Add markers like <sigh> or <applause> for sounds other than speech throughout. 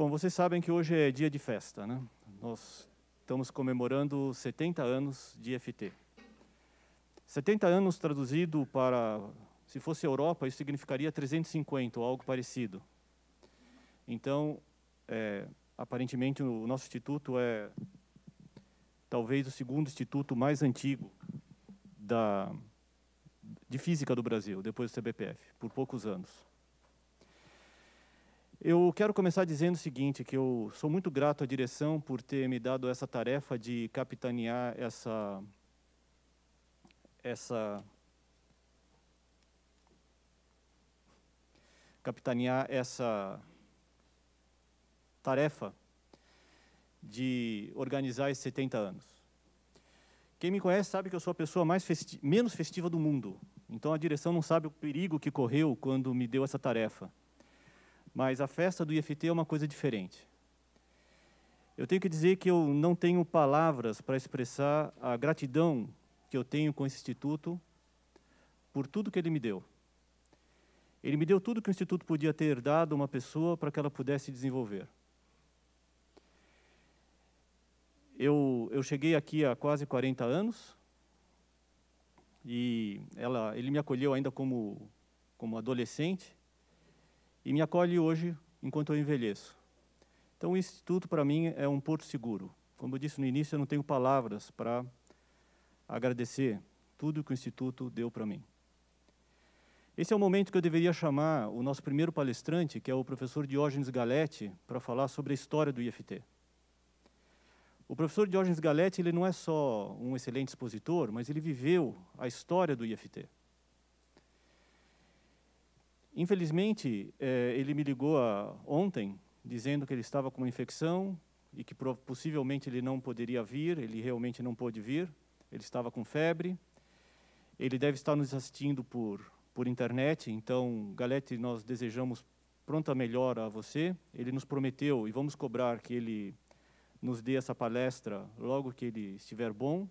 Bom, vocês sabem que hoje é dia de festa, né? Nós estamos comemorando 70 anos de FT. 70 anos traduzido para, se fosse Europa, isso significaria 350 ou algo parecido. Então, é, aparentemente, o nosso instituto é talvez o segundo instituto mais antigo da, de física do Brasil, depois do CBPF, por poucos anos. Eu quero começar dizendo o seguinte, que eu sou muito grato à direção por ter me dado essa tarefa de capitanear essa essa capitanear essa tarefa de organizar esses 70 anos. Quem me conhece sabe que eu sou a pessoa mais festi menos festiva do mundo. Então a direção não sabe o perigo que correu quando me deu essa tarefa mas a festa do IFT é uma coisa diferente. Eu tenho que dizer que eu não tenho palavras para expressar a gratidão que eu tenho com esse instituto por tudo que ele me deu. Ele me deu tudo que o instituto podia ter dado a uma pessoa para que ela pudesse desenvolver. Eu, eu cheguei aqui há quase 40 anos e ela, ele me acolheu ainda como, como adolescente e me acolhe hoje enquanto eu envelheço. Então, o Instituto, para mim, é um porto seguro. Como eu disse no início, eu não tenho palavras para agradecer tudo que o Instituto deu para mim. Esse é o momento que eu deveria chamar o nosso primeiro palestrante, que é o professor Diógenes Galetti, para falar sobre a história do IFT. O professor Diógenes Galetti ele não é só um excelente expositor, mas ele viveu a história do IFT. Infelizmente, eh, ele me ligou ah, ontem dizendo que ele estava com uma infecção e que possivelmente ele não poderia vir, ele realmente não pôde vir, ele estava com febre. Ele deve estar nos assistindo por, por internet, então, Galete, nós desejamos pronta melhora a você. Ele nos prometeu e vamos cobrar que ele nos dê essa palestra logo que ele estiver bom,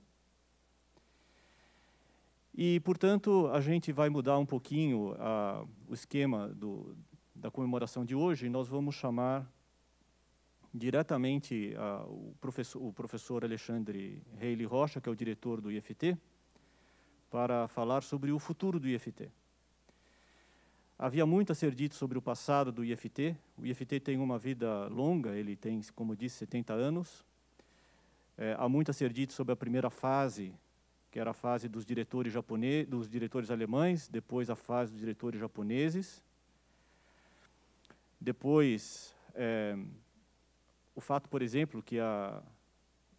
e, portanto, a gente vai mudar um pouquinho a, ah, o esquema do, da comemoração de hoje. Nós vamos chamar diretamente a, ah, o, professor, o professor Alexandre Reilly Rocha, que é o diretor do IFT, para falar sobre o futuro do IFT. Havia muito a ser dito sobre o passado do IFT. O IFT tem uma vida longa, ele tem, como disse, 70 anos. É, há muito a ser dito sobre a primeira fase que era a fase dos diretores japoneses, dos diretores alemães, depois a fase dos diretores japoneses, depois é, o fato, por exemplo, que a,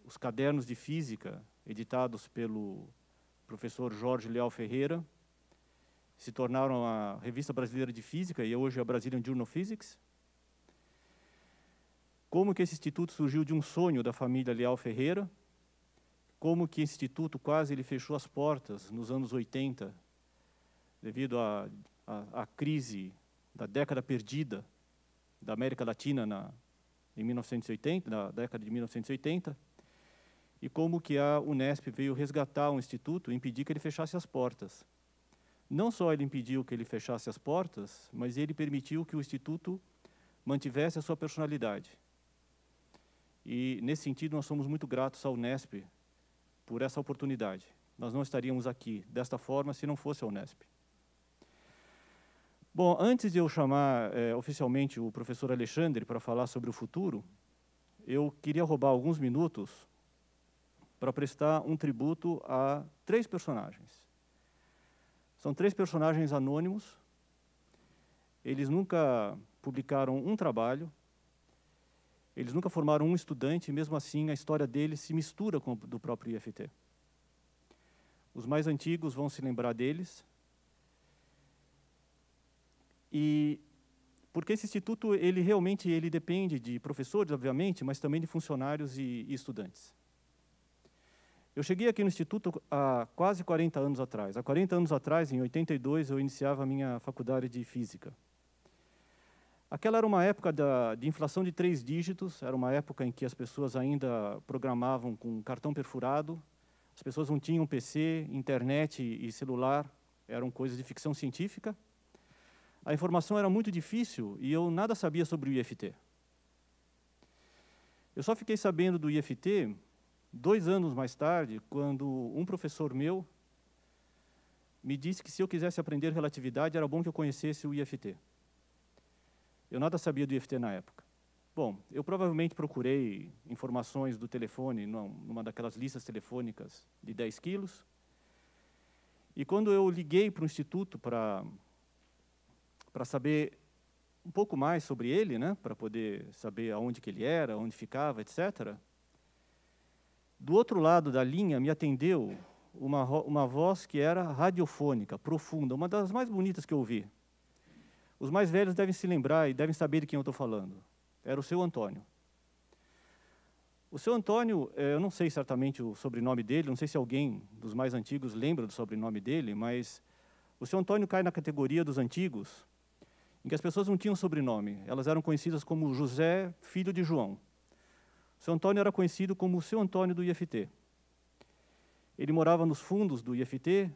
os cadernos de física editados pelo professor Jorge Leal Ferreira se tornaram a revista brasileira de física e é hoje é a Brazilian Journal of Physics. Como que esse instituto surgiu de um sonho da família Leal Ferreira, como que o instituto quase ele fechou as portas nos anos 80, devido à, à, à crise da década perdida da América Latina na, em 1980, na década de 1980, e como que a Unesp veio resgatar o instituto e impedir que ele fechasse as portas. Não só ele impediu que ele fechasse as portas, mas ele permitiu que o instituto mantivesse a sua personalidade. E, nesse sentido, nós somos muito gratos à Unesp por essa oportunidade. Nós não estaríamos aqui desta forma se não fosse a Unesp. Bom, antes de eu chamar é, oficialmente o professor Alexandre para falar sobre o futuro, eu queria roubar alguns minutos para prestar um tributo a três personagens. São três personagens anônimos, eles nunca publicaram um trabalho, eles nunca formaram um estudante, e mesmo assim a história deles se mistura com a do próprio IFT. Os mais antigos vão se lembrar deles. E porque esse instituto ele realmente ele depende de professores, obviamente, mas também de funcionários e, e estudantes. Eu cheguei aqui no instituto há quase 40 anos atrás. Há 40 anos atrás, em 82, eu iniciava a minha faculdade de física. Aquela era uma época da, de inflação de três dígitos, era uma época em que as pessoas ainda programavam com cartão perfurado, as pessoas não tinham PC, internet e celular, eram coisas de ficção científica. A informação era muito difícil e eu nada sabia sobre o IFT. Eu só fiquei sabendo do IFT dois anos mais tarde, quando um professor meu me disse que se eu quisesse aprender relatividade, era bom que eu conhecesse o IFT. Eu nada sabia do IFT na época. Bom, eu provavelmente procurei informações do telefone numa daquelas listas telefônicas de 10 quilos. E quando eu liguei para o Instituto para saber um pouco mais sobre ele, né, para poder saber aonde que ele era, onde ficava, etc., do outro lado da linha me atendeu uma, uma voz que era radiofônica, profunda, uma das mais bonitas que eu ouvi. Os mais velhos devem se lembrar e devem saber de quem eu estou falando. Era o seu Antônio. O seu Antônio, é, eu não sei certamente o sobrenome dele, não sei se alguém dos mais antigos lembra do sobrenome dele, mas o seu Antônio cai na categoria dos antigos, em que as pessoas não tinham sobrenome, elas eram conhecidas como José, filho de João. O seu Antônio era conhecido como o seu Antônio do IFT. Ele morava nos fundos do IFT,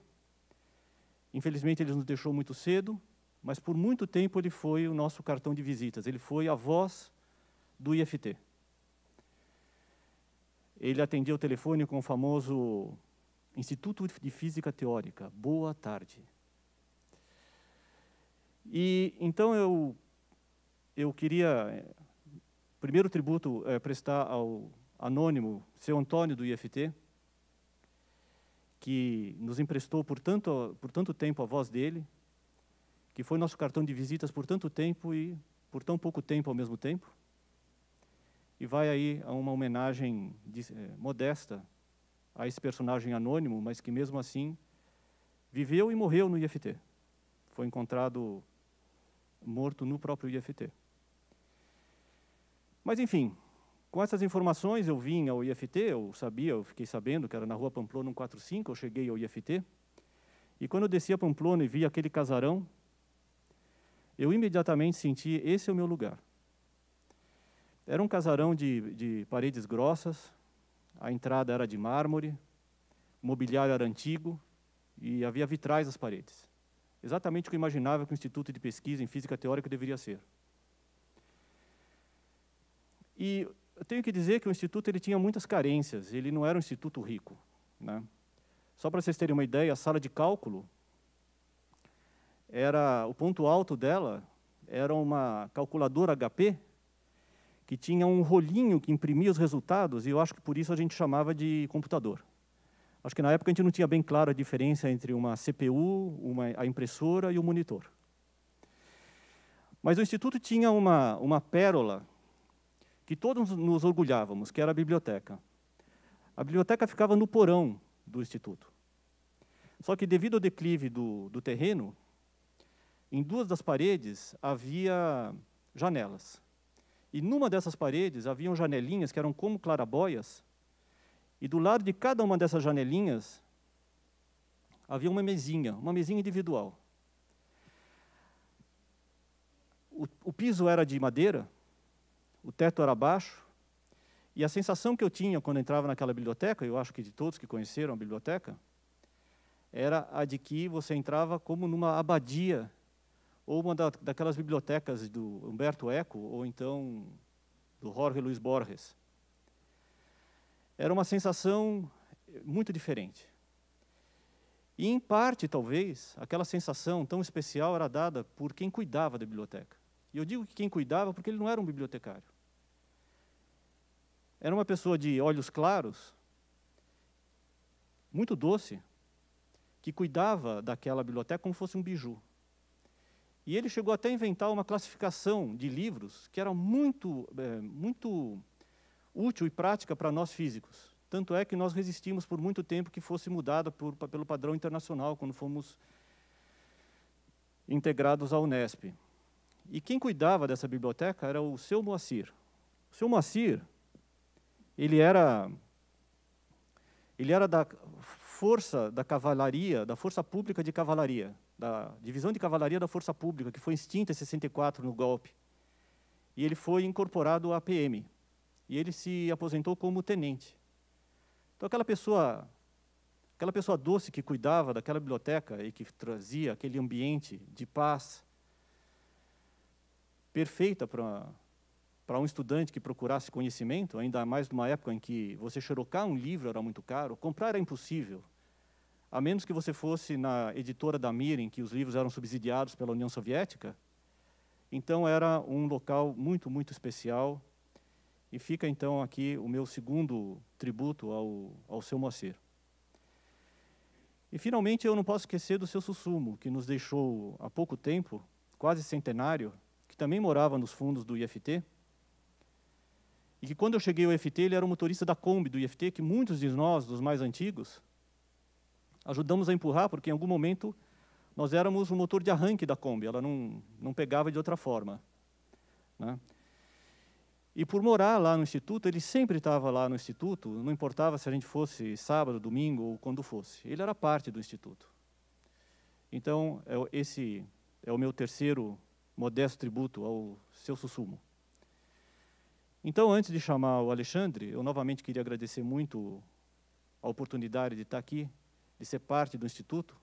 infelizmente ele nos deixou muito cedo, mas por muito tempo ele foi o nosso cartão de visitas, ele foi a voz do IFT. Ele atendia o telefone com o famoso Instituto de Física Teórica, boa tarde. E então eu, eu queria, eh, primeiro tributo, é, prestar ao anônimo seu Antônio do IFT, que nos emprestou por tanto, por tanto tempo a voz dele, que foi nosso cartão de visitas por tanto tempo e por tão pouco tempo ao mesmo tempo. E vai aí a uma homenagem de, eh, modesta a esse personagem anônimo, mas que mesmo assim viveu e morreu no IFT. Foi encontrado morto no próprio IFT. Mas enfim, com essas informações eu vim ao IFT, eu sabia, eu fiquei sabendo que era na rua Pamplona 145, eu cheguei ao IFT. E quando eu desci a Pamplona e vi aquele casarão, eu imediatamente senti: esse é o meu lugar. Era um casarão de, de paredes grossas, a entrada era de mármore, o mobiliário era antigo e havia vitrais nas paredes. Exatamente o que eu imaginava que o Instituto de Pesquisa em Física Teórica deveria ser. E eu tenho que dizer que o Instituto ele tinha muitas carências, ele não era um instituto rico. Né? Só para vocês terem uma ideia, a sala de cálculo era o ponto alto dela era uma calculadora HP que tinha um rolinho que imprimia os resultados e eu acho que por isso a gente chamava de computador. Acho que na época a gente não tinha bem claro a diferença entre uma CPU, uma, a impressora e o monitor. Mas o Instituto tinha uma, uma pérola que todos nos orgulhávamos, que era a biblioteca. A biblioteca ficava no porão do Instituto. Só que devido ao declive do, do terreno, em duas das paredes havia janelas. E numa dessas paredes haviam janelinhas que eram como claraboias. E do lado de cada uma dessas janelinhas havia uma mesinha, uma mesinha individual. O, o piso era de madeira, o teto era baixo, e a sensação que eu tinha quando entrava naquela biblioteca, eu acho que de todos que conheceram a biblioteca, era a de que você entrava como numa abadia ou uma da, daquelas bibliotecas do Humberto Eco, ou então do Jorge Luiz Borges. Era uma sensação muito diferente. E, em parte, talvez, aquela sensação tão especial era dada por quem cuidava da biblioteca. E eu digo que quem cuidava porque ele não era um bibliotecário. Era uma pessoa de olhos claros, muito doce, que cuidava daquela biblioteca como fosse um biju. E ele chegou até a inventar uma classificação de livros que era muito, é, muito útil e prática para nós físicos. Tanto é que nós resistimos por muito tempo que fosse mudada por, pelo padrão internacional quando fomos integrados à Unesp. E quem cuidava dessa biblioteca era o seu Moacir. O seu Moacir, ele era ele era da força da cavalaria, da força pública de cavalaria da Divisão de Cavalaria da Força Pública, que foi extinta em 64 no golpe. E ele foi incorporado à PM. E ele se aposentou como tenente. Então aquela pessoa, aquela pessoa doce que cuidava daquela biblioteca e que trazia aquele ambiente de paz perfeita para para um estudante que procurasse conhecimento, ainda mais numa época em que você xerocar um livro era muito caro, comprar era impossível a menos que você fosse na editora da Mir, em que os livros eram subsidiados pela União Soviética, então era um local muito, muito especial. E fica então aqui o meu segundo tributo ao, ao seu Moacir. E finalmente eu não posso esquecer do seu Sussumo, que nos deixou há pouco tempo, quase centenário, que também morava nos fundos do IFT. E que quando eu cheguei ao IFT, ele era o motorista da Kombi do IFT, que muitos de nós, dos mais antigos, ajudamos a empurrar, porque em algum momento nós éramos o motor de arranque da Kombi, ela não, não pegava de outra forma. Né? E por morar lá no Instituto, ele sempre estava lá no Instituto, não importava se a gente fosse sábado, domingo ou quando fosse, ele era parte do Instituto. Então, é esse é o meu terceiro modesto tributo ao seu Sussumo. Então, antes de chamar o Alexandre, eu novamente queria agradecer muito a oportunidade de estar aqui de ser parte do Instituto,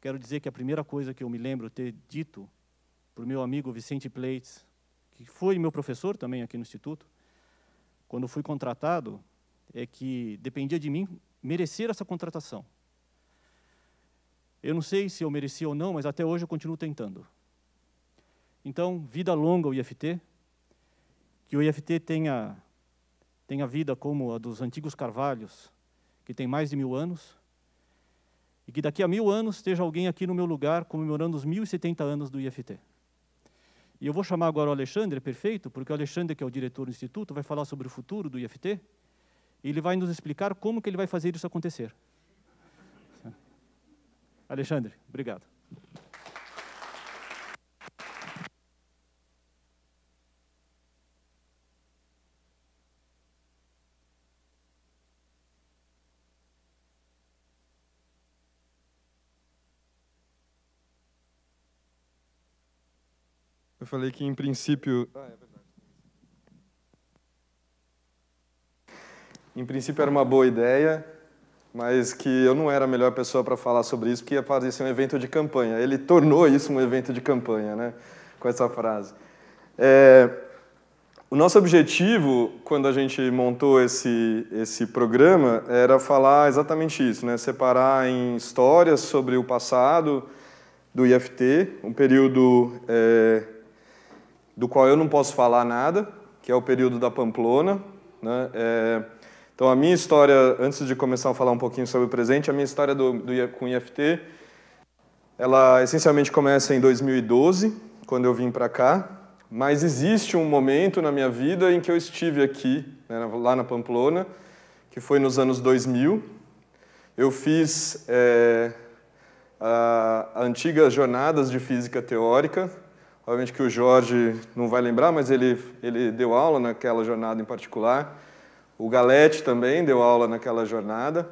quero dizer que a primeira coisa que eu me lembro ter dito para o meu amigo Vicente Pleitz, que foi meu professor também aqui no Instituto, quando fui contratado, é que dependia de mim merecer essa contratação. Eu não sei se eu merecia ou não, mas até hoje eu continuo tentando. Então, vida longa ao IFT, que o IFT tenha, tenha vida como a dos antigos carvalhos, que tem mais de mil anos, e que daqui a mil anos esteja alguém aqui no meu lugar comemorando os 1.070 anos do IFT. E eu vou chamar agora o Alexandre, perfeito, porque o Alexandre, que é o diretor do Instituto, vai falar sobre o futuro do IFT e ele vai nos explicar como que ele vai fazer isso acontecer. Alexandre, obrigado. falei que, em princípio. Ah, é em princípio era uma boa ideia, mas que eu não era a melhor pessoa para falar sobre isso, porque ia parecer um evento de campanha. Ele tornou isso um evento de campanha, né? Com essa frase. É, o nosso objetivo, quando a gente montou esse, esse programa, era falar exatamente isso, né? separar em histórias sobre o passado do IFT, um período é, do qual eu não posso falar nada, que é o período da Pamplona. Né? É, então, a minha história, antes de começar a falar um pouquinho sobre o presente, a minha história do, do, com o IFT, ela essencialmente começa em 2012, quando eu vim para cá, mas existe um momento na minha vida em que eu estive aqui, né, lá na Pamplona, que foi nos anos 2000. Eu fiz é, a, a antigas jornadas de física teórica, Obviamente que o Jorge não vai lembrar, mas ele, ele deu aula naquela jornada em particular. O Galete também deu aula naquela jornada.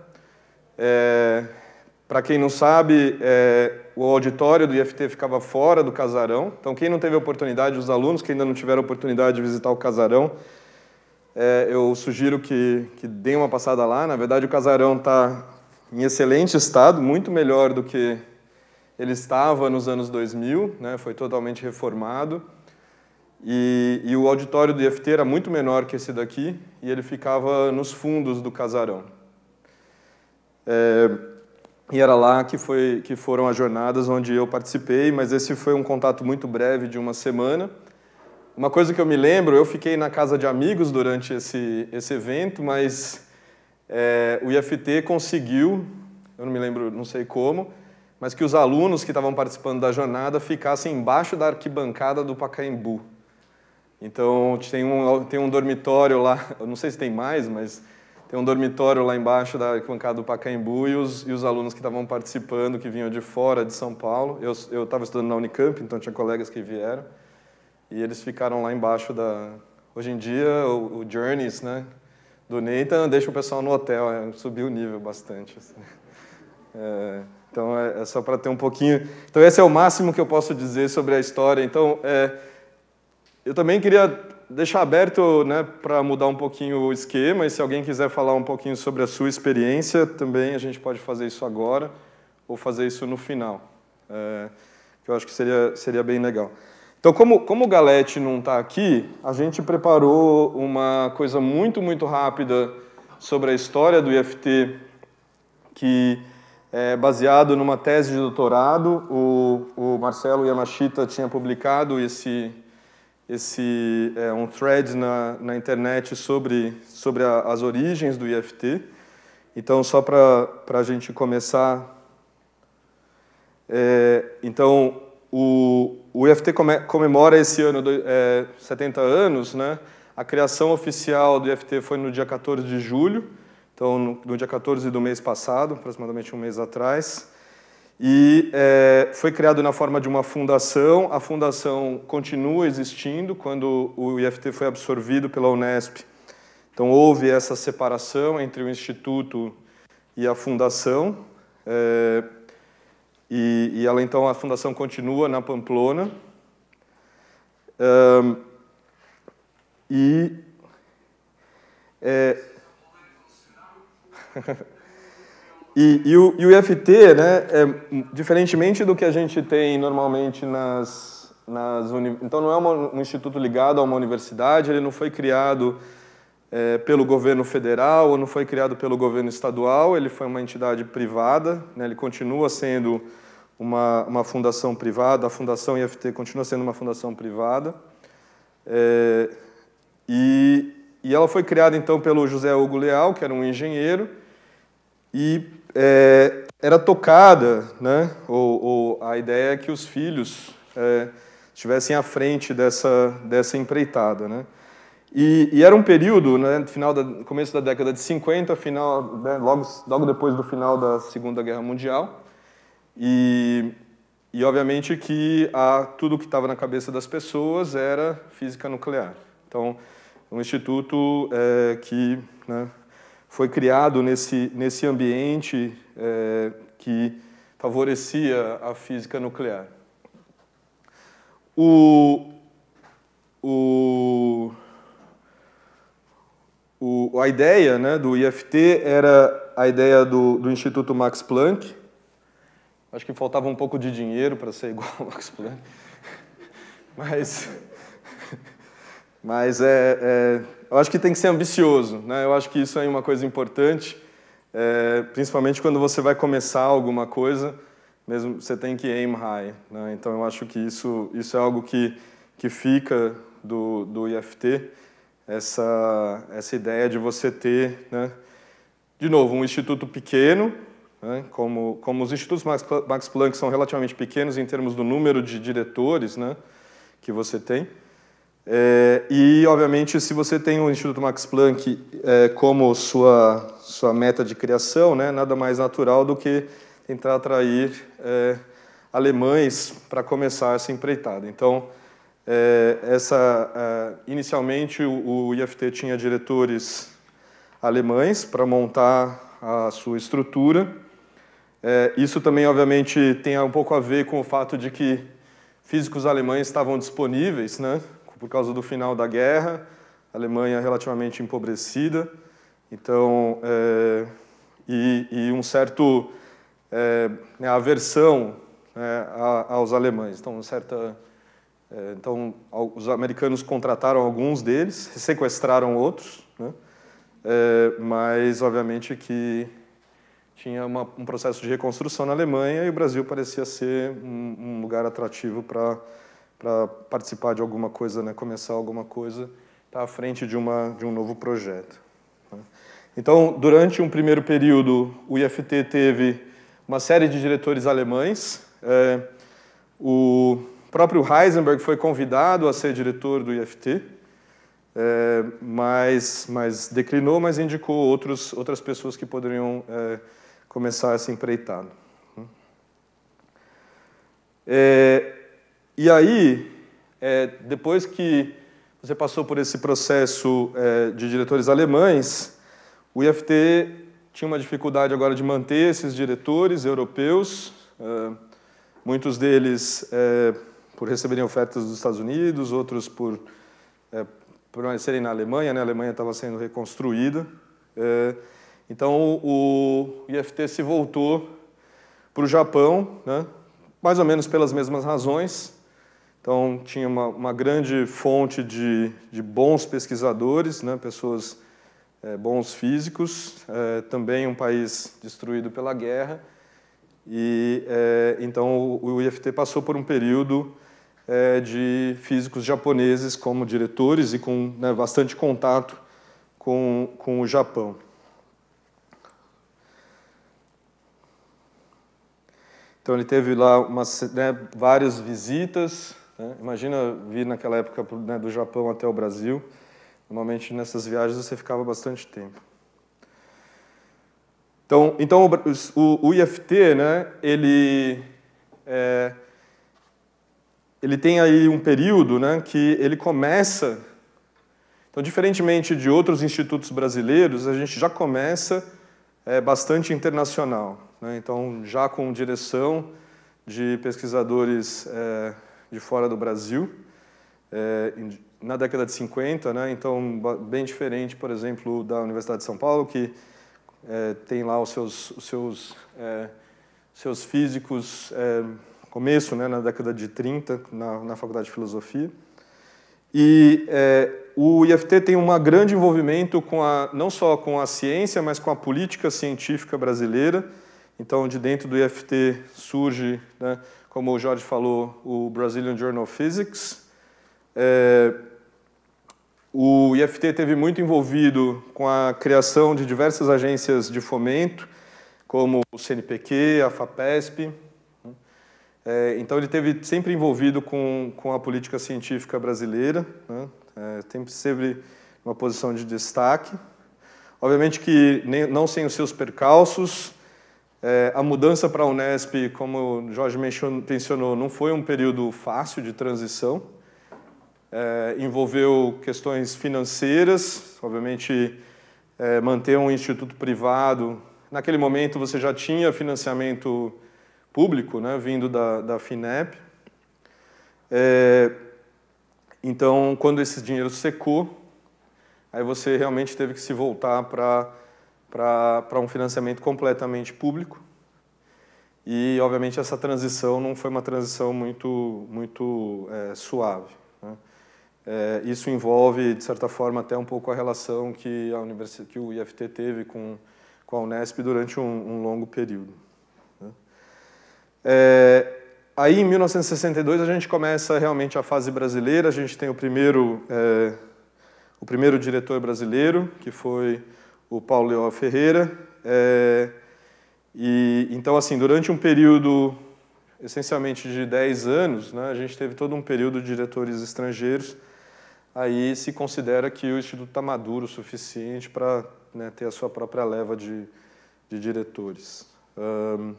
É, Para quem não sabe, é, o auditório do IFT ficava fora do casarão. Então, quem não teve oportunidade, os alunos que ainda não tiveram oportunidade de visitar o casarão, é, eu sugiro que, que deem uma passada lá. Na verdade, o casarão está em excelente estado, muito melhor do que ele estava nos anos 2000, né, foi totalmente reformado. E, e, o auditório do IFT era muito menor que esse daqui e ele ficava nos fundos do casarão. É, e era lá que, foi, que foram as jornadas onde eu participei, mas esse foi um contato muito breve de uma semana. Uma coisa que eu me lembro, eu fiquei na casa de amigos durante esse, esse evento, mas é, o IFT conseguiu, eu não me lembro, não sei como, mas que os alunos que estavam participando da jornada ficassem embaixo da arquibancada do Pacaembu. Então, tem um, tem um dormitório lá, não sei se tem mais, mas tem um dormitório lá embaixo da arquibancada do Pacaembu e os, e os alunos que estavam participando, que vinham de fora de São Paulo, eu estava estudando na Unicamp, então tinha colegas que vieram, e eles ficaram lá embaixo da... Hoje em dia, o, o Journeys, né, do Nathan, deixa o pessoal no hotel, é, subiu o nível bastante. Assim. <laughs> É... Então é, é só para ter um pouquinho. Então esse é o máximo que eu posso dizer sobre a história. Então é, eu também queria deixar aberto né, para mudar um pouquinho o esquema. E se alguém quiser falar um pouquinho sobre a sua experiência, também a gente pode fazer isso agora ou fazer isso no final. É, que eu acho que seria seria bem legal. Então, como, como o Galete não está aqui, a gente preparou uma coisa muito, muito rápida sobre a história do IFT, que é, baseado numa tese de doutorado. O, o Marcelo Yamashita tinha publicado esse, esse é, um thread na, na internet sobre, sobre a, as origens do IFT. Então, só para a gente começar. É, então, o, o IFT comemora esse ano é, 70 anos. Né? A criação oficial do IFT foi no dia 14 de julho então no, no dia 14 do mês passado, aproximadamente um mês atrás, e é, foi criado na forma de uma fundação. A fundação continua existindo. Quando o IFT foi absorvido pela Unesp, então houve essa separação entre o instituto e a fundação. É, e, e, ela então a fundação continua na Pamplona. e é, <laughs> e, e, o, e o IFT, né, é, diferentemente do que a gente tem normalmente nas, nas uni... então não é uma, um instituto ligado a uma universidade, ele não foi criado é, pelo governo federal ou não foi criado pelo governo estadual, ele foi uma entidade privada, né, ele continua sendo uma, uma fundação privada, a Fundação IFT continua sendo uma fundação privada. É, e, e ela foi criada então pelo José Hugo Leal, que era um engenheiro, e é, era tocada, né, ou, ou, a ideia é que os filhos é, estivessem à frente dessa, dessa empreitada. Né? E, e era um período, né, final da, começo da década de 50, final, né, logo, logo depois do final da Segunda Guerra Mundial, e, e obviamente que a, tudo que estava na cabeça das pessoas era física nuclear. Então, um instituto é, que né, foi criado nesse, nesse ambiente é, que favorecia a física nuclear. O, o, o, a ideia né, do IFT era a ideia do, do Instituto Max Planck. Acho que faltava um pouco de dinheiro para ser <laughs> igual ao Max Planck. Mas, mas é, é eu acho que tem que ser ambicioso, né? Eu acho que isso é uma coisa importante, é, principalmente quando você vai começar alguma coisa, mesmo você tem que aim high, né? Então eu acho que isso isso é algo que que fica do do IFT essa essa ideia de você ter, né? De novo, um instituto pequeno, né? como como os institutos Max Planck são relativamente pequenos em termos do número de diretores, né? Que você tem. É, e, obviamente, se você tem o Instituto Max Planck é, como sua, sua meta de criação, né, nada mais natural do que tentar atrair é, alemães para começar então, é, essa empreitada. Então, essa, inicialmente, o, o IFT tinha diretores alemães para montar a sua estrutura. É, isso também, obviamente, tem um pouco a ver com o fato de que físicos alemães estavam disponíveis, né? por causa do final da guerra, a Alemanha relativamente empobrecida, então é, e, e, um certo é, né, aversão é, aos alemães, então certa é, então os americanos contrataram alguns deles, sequestraram outros, né? É, mas obviamente que tinha uma, um processo de reconstrução na Alemanha e o Brasil parecia ser um, um lugar atrativo para para participar de alguma coisa, né, começar alguma coisa, está à frente de, uma, de um novo projeto. Né. Então, durante um primeiro período, o IFT teve uma série de diretores alemães. É, o próprio Heisenberg foi convidado a ser diretor do IFT, é, mas, mas declinou, mas indicou outros, outras pessoas que poderiam é, começar essa empreitada. Né. É, e aí, é, depois que você passou por esse processo é, de diretores alemães, o IFT tinha uma dificuldade agora de manter esses diretores europeus, é, muitos deles é, por receberem ofertas dos Estados Unidos, outros por é, permanecerem na Alemanha, né? a Alemanha estava sendo reconstruída. É. então o IFT se voltou para o Japão, né? mais ou menos pelas mesmas razões. Então, tinha uma, uma grande fonte de, de bons pesquisadores, né, pessoas é, bons físicos, é, também um país destruído pela guerra. E é, então o IFT passou por um período de físicos japoneses como diretores e com né, bastante contato com, com o Japão. Então ele teve lá umas, né, várias visitas né? Imagina vir naquela época né, do Japão até o Brasil. Normalmente nessas viagens você ficava bastante tempo. Então, então o, o IFT, né, ele, é, ele tem aí um período né, que ele começa. Então, diferentemente de outros institutos brasileiros, a gente já começa é, bastante internacional. Né? Então, já com direção de pesquisadores é, de fora do Brasil, é, na década de 50, né? então bem diferente, por exemplo, da Universidade de São Paulo, que é, tem lá os seus, os seus, é, seus físicos, começo né, na década de 30, na, na Faculdade de Filosofia. E o IFT tem um grande envolvimento com a, não só com a ciência, mas com a política científica brasileira. Então, de dentro do IFT surge né, como o Jorge falou, o Brazilian Journal of Physics. É, o IFT teve muito envolvido com a criação de diversas agências de fomento, como o CNPq, a FAPESP. Né? É, então, ele teve sempre envolvido com, com a política científica brasileira, né? é, sempre esteve uma posição de destaque. Obviamente que nem, não sem os seus percalços, é, a mudança para a Unesp, como o Jorge mencionou, não foi um período fácil de transição. É, envolveu questões financeiras, obviamente, é, manter um instituto privado. Naquele momento, você já tinha financiamento público, né, vindo da, da FINEP. É, então, quando esse dinheiro secou, aí você realmente teve que se voltar para para um financiamento completamente público. E, obviamente, essa transição não foi uma transição muito, muito é, suave. Né? É, isso envolve, de certa forma, até um pouco a relação que, a universidade, que o IFT teve com, com a Unesp durante um, um longo período. Né? É, aí, em 1962, a gente começa realmente a fase brasileira, a gente tem o primeiro, é, o primeiro diretor brasileiro, que foi o Paulo Leó Ferreira. É, e, então, assim, durante um período essencialmente de 10 anos, né, a gente teve todo um período de diretores estrangeiros. Aí se considera que o Instituto está maduro o suficiente para né, ter a sua própria leva de, de diretores. Um,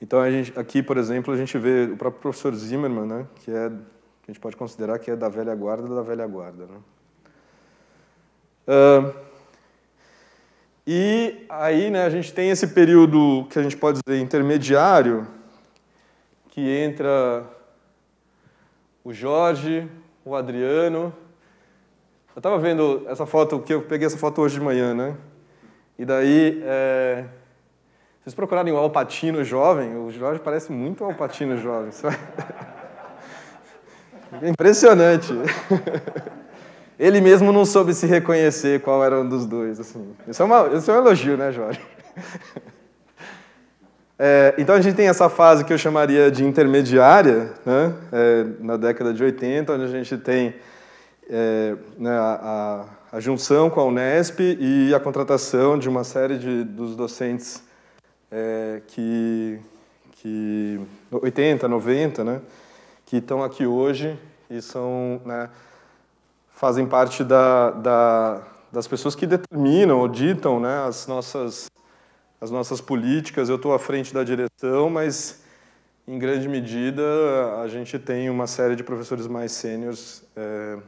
então, gente, aqui, por exemplo, a gente vê o próprio professor Zimmermann, né, que é, a gente pode considerar que é da velha guarda da velha guarda. Né? Um, e aí né, a gente tem esse período que a gente pode dizer intermediário, que entra o Jorge, o Adriano. Eu estava vendo essa foto, que eu peguei essa foto hoje de manhã, né? E daí, é... vocês procurarem o Alpatino jovem, o Jorge parece muito o Alpatino jovem. <laughs> É impressionante. impressionante. <laughs> Ele mesmo não soube se reconhecer qual era um dos dois. Assim. Isso, é uma, isso é um elogio, né, Jorge? <laughs> É, então a gente tem essa fase que eu chamaria de intermediária, né? é, na década de 80, onde a gente tem é, né, a, a, junção com a Unesp e a contratação de uma série de, dos docentes é, que, que 80, 90, né? que estão aqui hoje e são né, fazem parte da, da, das pessoas que determinam ou ditam né, as, nossas, as nossas políticas. Eu estou à frente da direção, mas em grande medida a gente tem uma série de professores mais sêniores é,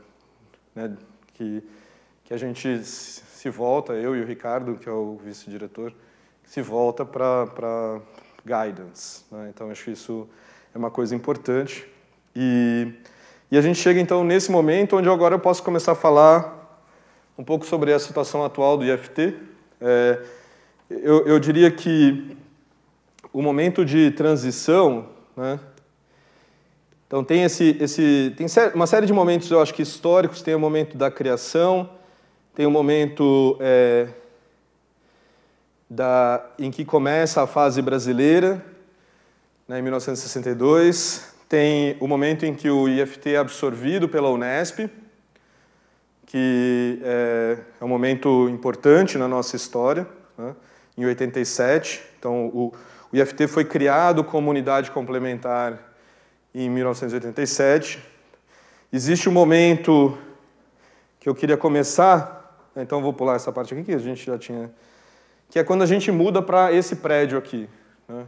né, que, que a gente se volta, eu e o Ricardo, que é o vice-diretor, se volta para guidance. Né? Então acho que isso é uma coisa importante. E e a gente chega então nesse momento onde agora eu posso começar a falar um pouco sobre a situação atual do IFT. É, eu, eu, diria que o momento de transição, né? Então tem esse, esse tem uma série de momentos, eu acho que históricos. Tem o momento da criação, tem o momento é, da, em que começa a fase brasileira, né, em 1962. Tem o momento em que o IFT é absorvido pela Unesp, que é, é, um momento importante na nossa história, né? em 87. Então, o, o IFT foi criado como unidade complementar em 1987. Existe um momento que eu queria começar, né, então vou pular essa parte aqui que a gente já tinha, que é quando a gente muda para esse prédio aqui. Né?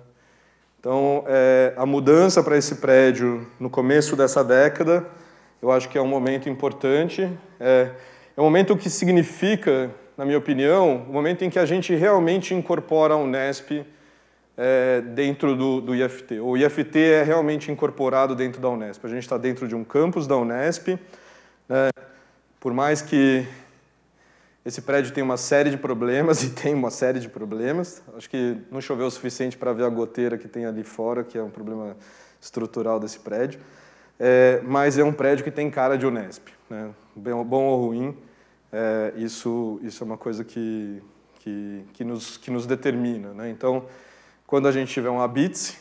Então, é, a mudança para esse prédio no começo dessa década, eu acho que é um momento importante. É, é um momento que significa, na minha opinião, o um momento em que a gente realmente incorpora a Unesp é, dentro do, do IFT. O IFT é realmente incorporado dentro da Unesp. A gente está dentro de um campus da Unesp. Né? Por mais que esse prédio tem uma série de problemas <laughs> e tem uma série de problemas. Acho que não choveu o suficiente para ver a goteira que tem ali fora, que é um problema estrutural desse prédio. É, mas é um prédio que tem cara de Unesp. Né? Bem, bom ou ruim, é, isso, isso é uma coisa que, que, que, nos, que nos determina. Né? Então, quando a gente tiver um Abitse,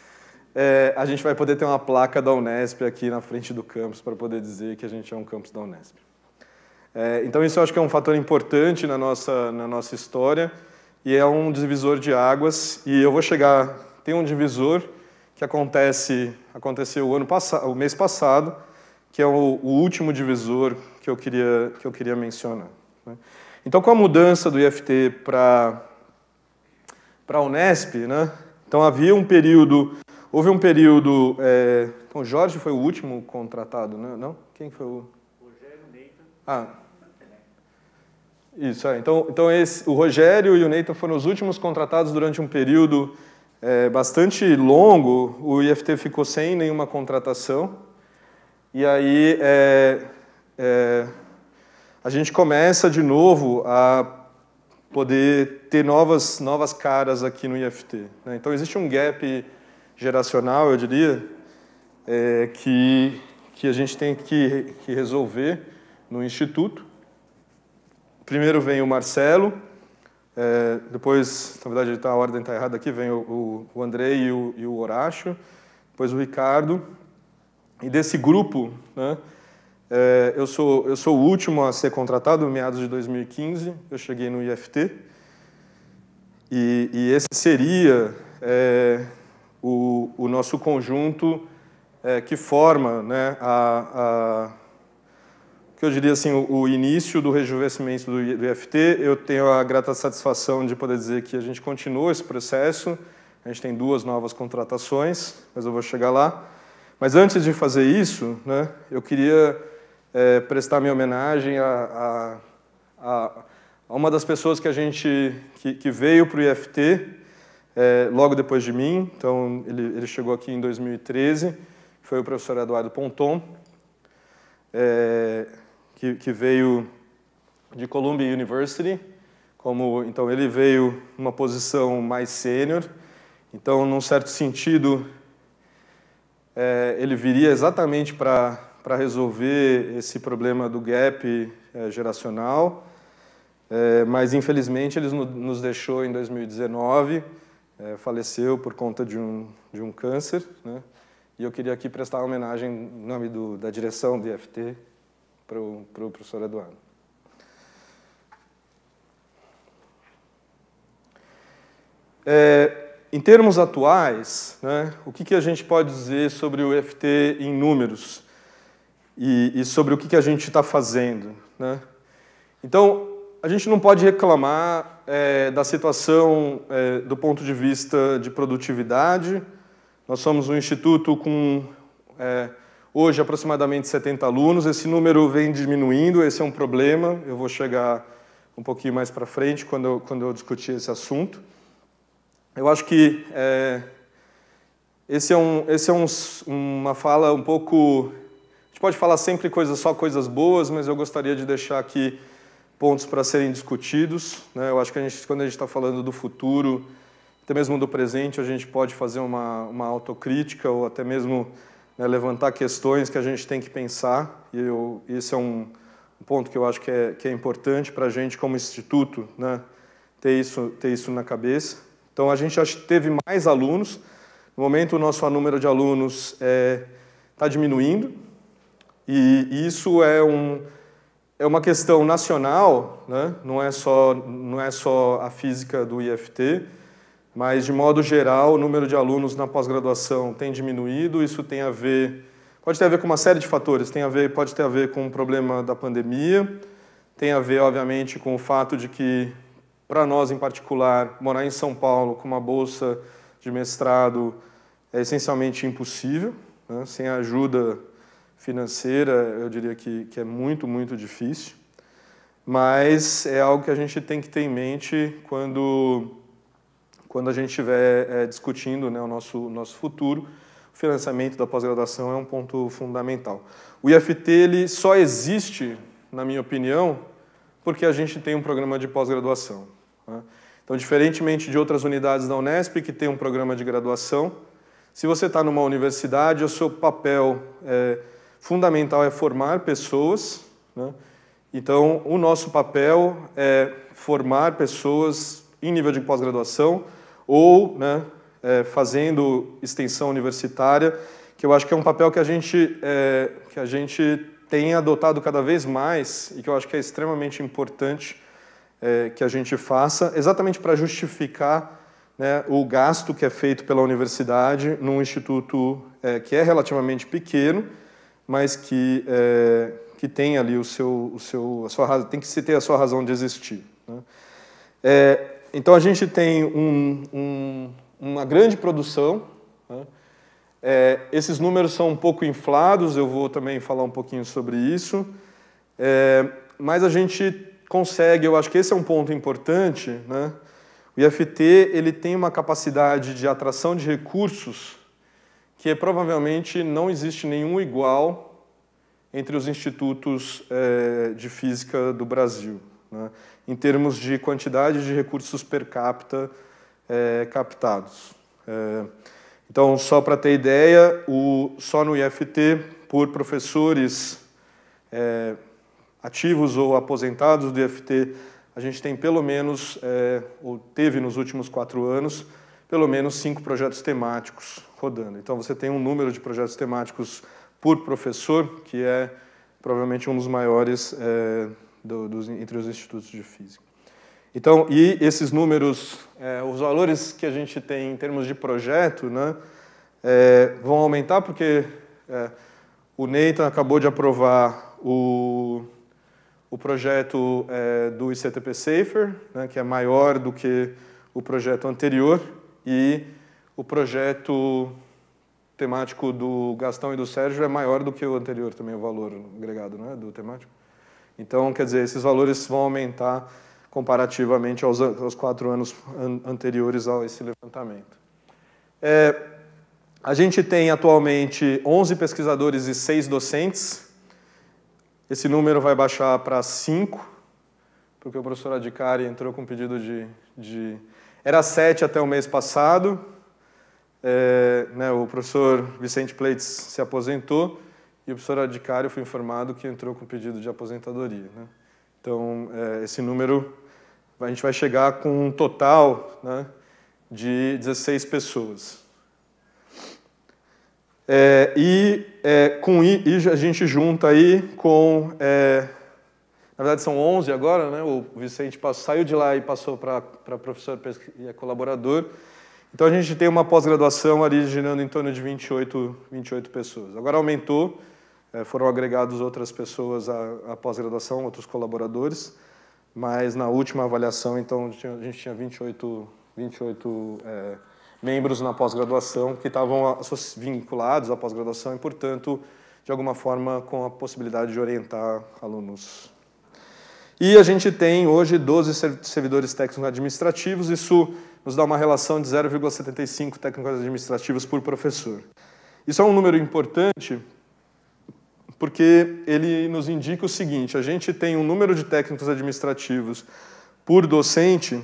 <laughs> é, a gente vai poder ter uma placa da Unesp aqui na frente do campus para poder dizer que a gente é um campus da Unesp. É, então, isso eu acho que é um fator importante na nossa, na nossa história e é um divisor de águas. E eu vou chegar. Tem um divisor que acontece aconteceu o ano passado, o mês passado, que é o, o, último divisor que eu queria que eu queria mencionar. Né? Então, com a mudança do IFT para para a Unesp, né? Então havia um período, houve um período. É, então Jorge foi o último contratado, né? não? Quem foi o? Rogério Neita. Ah, isso, é. Então, então esse, o Rogério e o Nathan foram os últimos contratados durante um período é, bastante longo. O IFT ficou sem nenhuma contratação. E aí é, é, a gente começa de novo a poder ter novas, novas caras aqui no IFT. Né? Então existe um gap geracional, eu diria, é, que, que a gente tem que, que resolver no Instituto. Primeiro vem o Marcelo, é, depois, na verdade tá, a ordem está errada aqui, vem o, o André e o, e o Horácio, depois o Ricardo. E desse grupo, né, é, eu, sou, eu sou o último a ser contratado, meados de 2015, eu cheguei no IFT. E, e esse seria é, o, o nosso conjunto é, que forma né, a, que eu diria assim, o, início do rejuvenescimento do, do IFT. Eu tenho a grata satisfação de poder dizer que a gente continua esse processo. A gente tem duas novas contratações, mas eu vou chegar lá. Mas antes de fazer isso, né, eu queria é, prestar minha homenagem a, a, a, a, uma das pessoas que a gente que, que veio para o IFT é, logo depois de mim. Então ele, ele chegou aqui em 2013, foi o professor Eduardo Ponton. É, que, que veio de Columbia University, como então ele veio numa posição mais sênior, então num certo sentido é, ele viria exatamente para para resolver esse problema do gap é, geracional, é, mas infelizmente ele nos deixou em 2019, é, faleceu por conta de um, de um câncer, né? e eu queria aqui prestar homenagem em nome do, da direção do IFT para o professor Eduardo. É, em termos atuais, né, o que, que a gente pode dizer sobre o FT em números e, e sobre o que, que a gente está fazendo? Né? Então, a gente não pode reclamar é, da situação é, do ponto de vista de produtividade. Nós somos um instituto com é, Hoje, aproximadamente 70 alunos. Esse número vem diminuindo, esse é um problema. Eu vou chegar um pouquinho mais para frente quando eu, quando eu discutir esse assunto. Eu acho que é, esse é, um, esse é um, uma fala um pouco. A gente pode falar sempre só coisas boas, mas eu gostaria de deixar aqui pontos para serem discutidos. Né? Eu acho que a gente, quando a gente está falando do futuro, até mesmo do presente, a gente pode fazer uma, uma autocrítica ou até mesmo né, levantar questões que a gente tem que pensar, e eu, isso é um, um ponto que eu acho que é, que é importante para a gente, como instituto, né, ter, isso, ter isso na cabeça. Então, a gente já teve mais alunos, no momento, o nosso número de alunos está é, tá diminuindo, e isso é, um, é uma questão nacional, né, não, é só, não é só a física do IFT mas, de modo geral, o número de alunos na pós-graduação tem diminuído. Isso tem a ver, pode ter a ver com uma série de fatores. Tem a ver, pode ter a ver com o problema da pandemia. Tem a ver, obviamente, com o fato de que, para nós em particular, morar em São Paulo com uma bolsa de mestrado é essencialmente impossível. Né? Sem a ajuda financeira, eu diria que, que é muito, muito difícil. Mas é algo que a gente tem que ter em mente quando quando a gente estiver é, discutindo né, o nosso, nosso futuro, o financiamento da pós-graduação é um ponto fundamental. O IFT ele só existe, na minha opinião, porque a gente tem um programa de pós-graduação. Né? Então, diferentemente de outras unidades da Unesp que tem um programa de graduação, se você está numa universidade, o seu papel é, fundamental é formar pessoas. Né? Então, o nosso papel é formar pessoas em nível de pós-graduação, ou né, é, fazendo extensão universitária, que eu acho que é um papel que a gente, é, que a gente tem adotado cada vez mais e que eu acho que é extremamente importante é, que a gente faça, exatamente para justificar né, o gasto que é feito pela universidade num instituto é, que é relativamente pequeno, mas que, é, que tem ali o seu, o seu, a sua razão tem que se ter a sua razão de existir. Né? É, então a gente tem um, um, uma grande produção. Né? É, esses números são um pouco inflados, eu vou também falar um pouquinho sobre isso. É, mas a gente consegue, eu acho que esse é um ponto importante, né? o IFT ele tem uma capacidade de atração de recursos que é, provavelmente não existe nenhum igual entre os institutos é, de física do Brasil. Né? em termos de quantidade de recursos per capita é, captados. É, então, só para ter ideia, o, só no IFT, por professores é, ativos ou aposentados do IFT, a gente tem pelo menos, é, ou teve nos últimos quatro anos, pelo menos cinco projetos temáticos rodando. Então, você tem um número de projetos temáticos por professor, que é provavelmente um dos maiores é, do, dos, entre os institutos de física. Então, e esses números, é, os valores que a gente tem em termos de projeto, né, é, vão aumentar porque é, o Neitan acabou de aprovar o, o projeto é, do ICTP Safer, né, que é maior do que o projeto anterior, e o projeto temático do Gastão e do Sérgio é maior do que o anterior também, o valor agregado né, do temático. Então, quer dizer, esses valores vão aumentar comparativamente aos, aos quatro anos anteriores a esse levantamento. É, a gente tem atualmente 11 pesquisadores e 6 docentes. Esse número vai baixar para 5, porque o professor Adicari entrou com pedido de, de... Era 7 até o mês passado. É, né, o professor Vicente Pleitz se aposentou e o professor Adicário foi informado que entrou com pedido de aposentadoria. Né? Então, é, esse número, a gente vai chegar com um total né, de 16 pessoas. É, e, é, com, e a gente junta aí com... É, na verdade, são 11 agora, né? O Vicente passou, saiu de lá e passou para professor e é colaborador. Então, a gente tem uma pós-graduação ali em torno de 28, 28 pessoas. Agora aumentou é, foram agregados outras pessoas à, pós-graduação, outros colaboradores, mas na última avaliação, então, a gente tinha 28, 28 é, membros na pós-graduação que estavam vinculados à pós-graduação e, portanto, de alguma forma, com a possibilidade de orientar alunos. E a gente tem hoje 12 servidores técnicos administrativos, isso nos dá uma relação de 0,75 técnicos administrativos por professor. Isso é um número importante porque ele nos indica o seguinte: a gente tem um número de técnicos administrativos por docente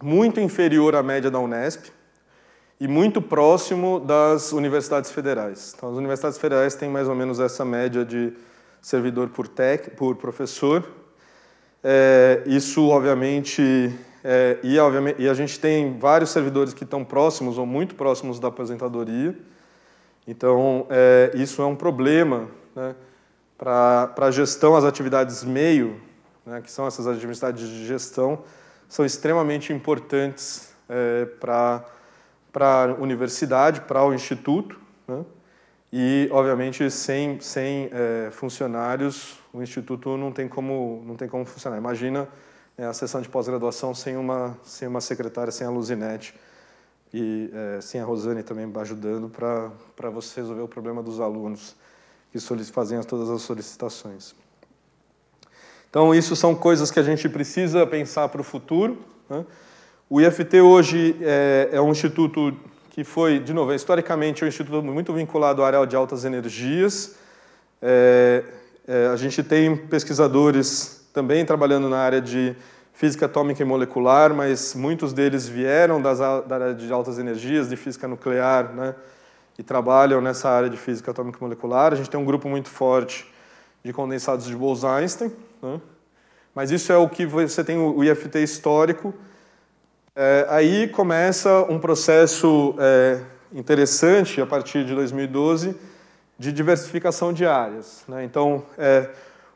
muito inferior à média da Unesp e muito próximo das universidades federais. Então, as universidades federais têm mais ou menos essa média de servidor por, tec, por professor. É, isso, obviamente, é, e, obviamente, e a gente tem vários servidores que estão próximos ou muito próximos da aposentadoria. Então, é, isso é um problema né, para a gestão, as atividades meio, né, que são essas atividades de gestão, são extremamente importantes é, para a universidade, para o instituto, né, e, obviamente, sem, sem é, funcionários, o instituto não tem como, não tem como funcionar. Imagina é, a sessão de pós-graduação sem uma, sem uma secretária, sem a Luzinete, e é, sem a Rosane também ajudando para você resolver o problema dos alunos que fazem todas as solicitações. Então, isso são coisas que a gente precisa pensar para o futuro. Né? O IFT hoje é, é um instituto que foi, de novo, é historicamente um instituto muito vinculado à área de altas energias. É, é, a gente tem pesquisadores também trabalhando na área de física atômica e molecular, mas muitos deles vieram das, da área de altas energias, de física nuclear, né? E trabalham nessa área de física atômica molecular. A gente tem um grupo muito forte de condensados de Bose-Einstein, né? mas isso é o que você tem o IFT histórico. É, aí começa um processo é, interessante, a partir de 2012, de diversificação de áreas. Né? Então, é,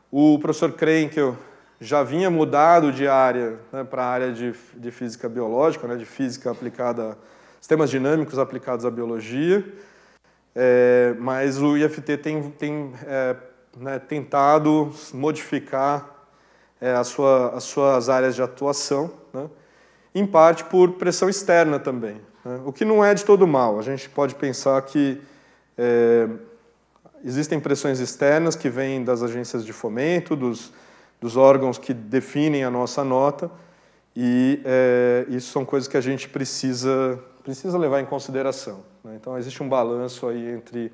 o professor Krenkel já vinha mudado de área né, para a área de, de física biológica, né, de física aplicada sistemas dinâmicos aplicados à biologia. É, mas o IFT tem, tem é, né, tentado modificar é, sua, as suas áreas de atuação, né, em parte por pressão externa também, né, o que não é de todo mal. A gente pode pensar que é, existem pressões externas que vêm das agências de fomento, dos, dos órgãos que definem a nossa nota, e é, isso são coisas que a gente precisa, precisa levar em consideração. Né? Então, existe um balanço aí entre,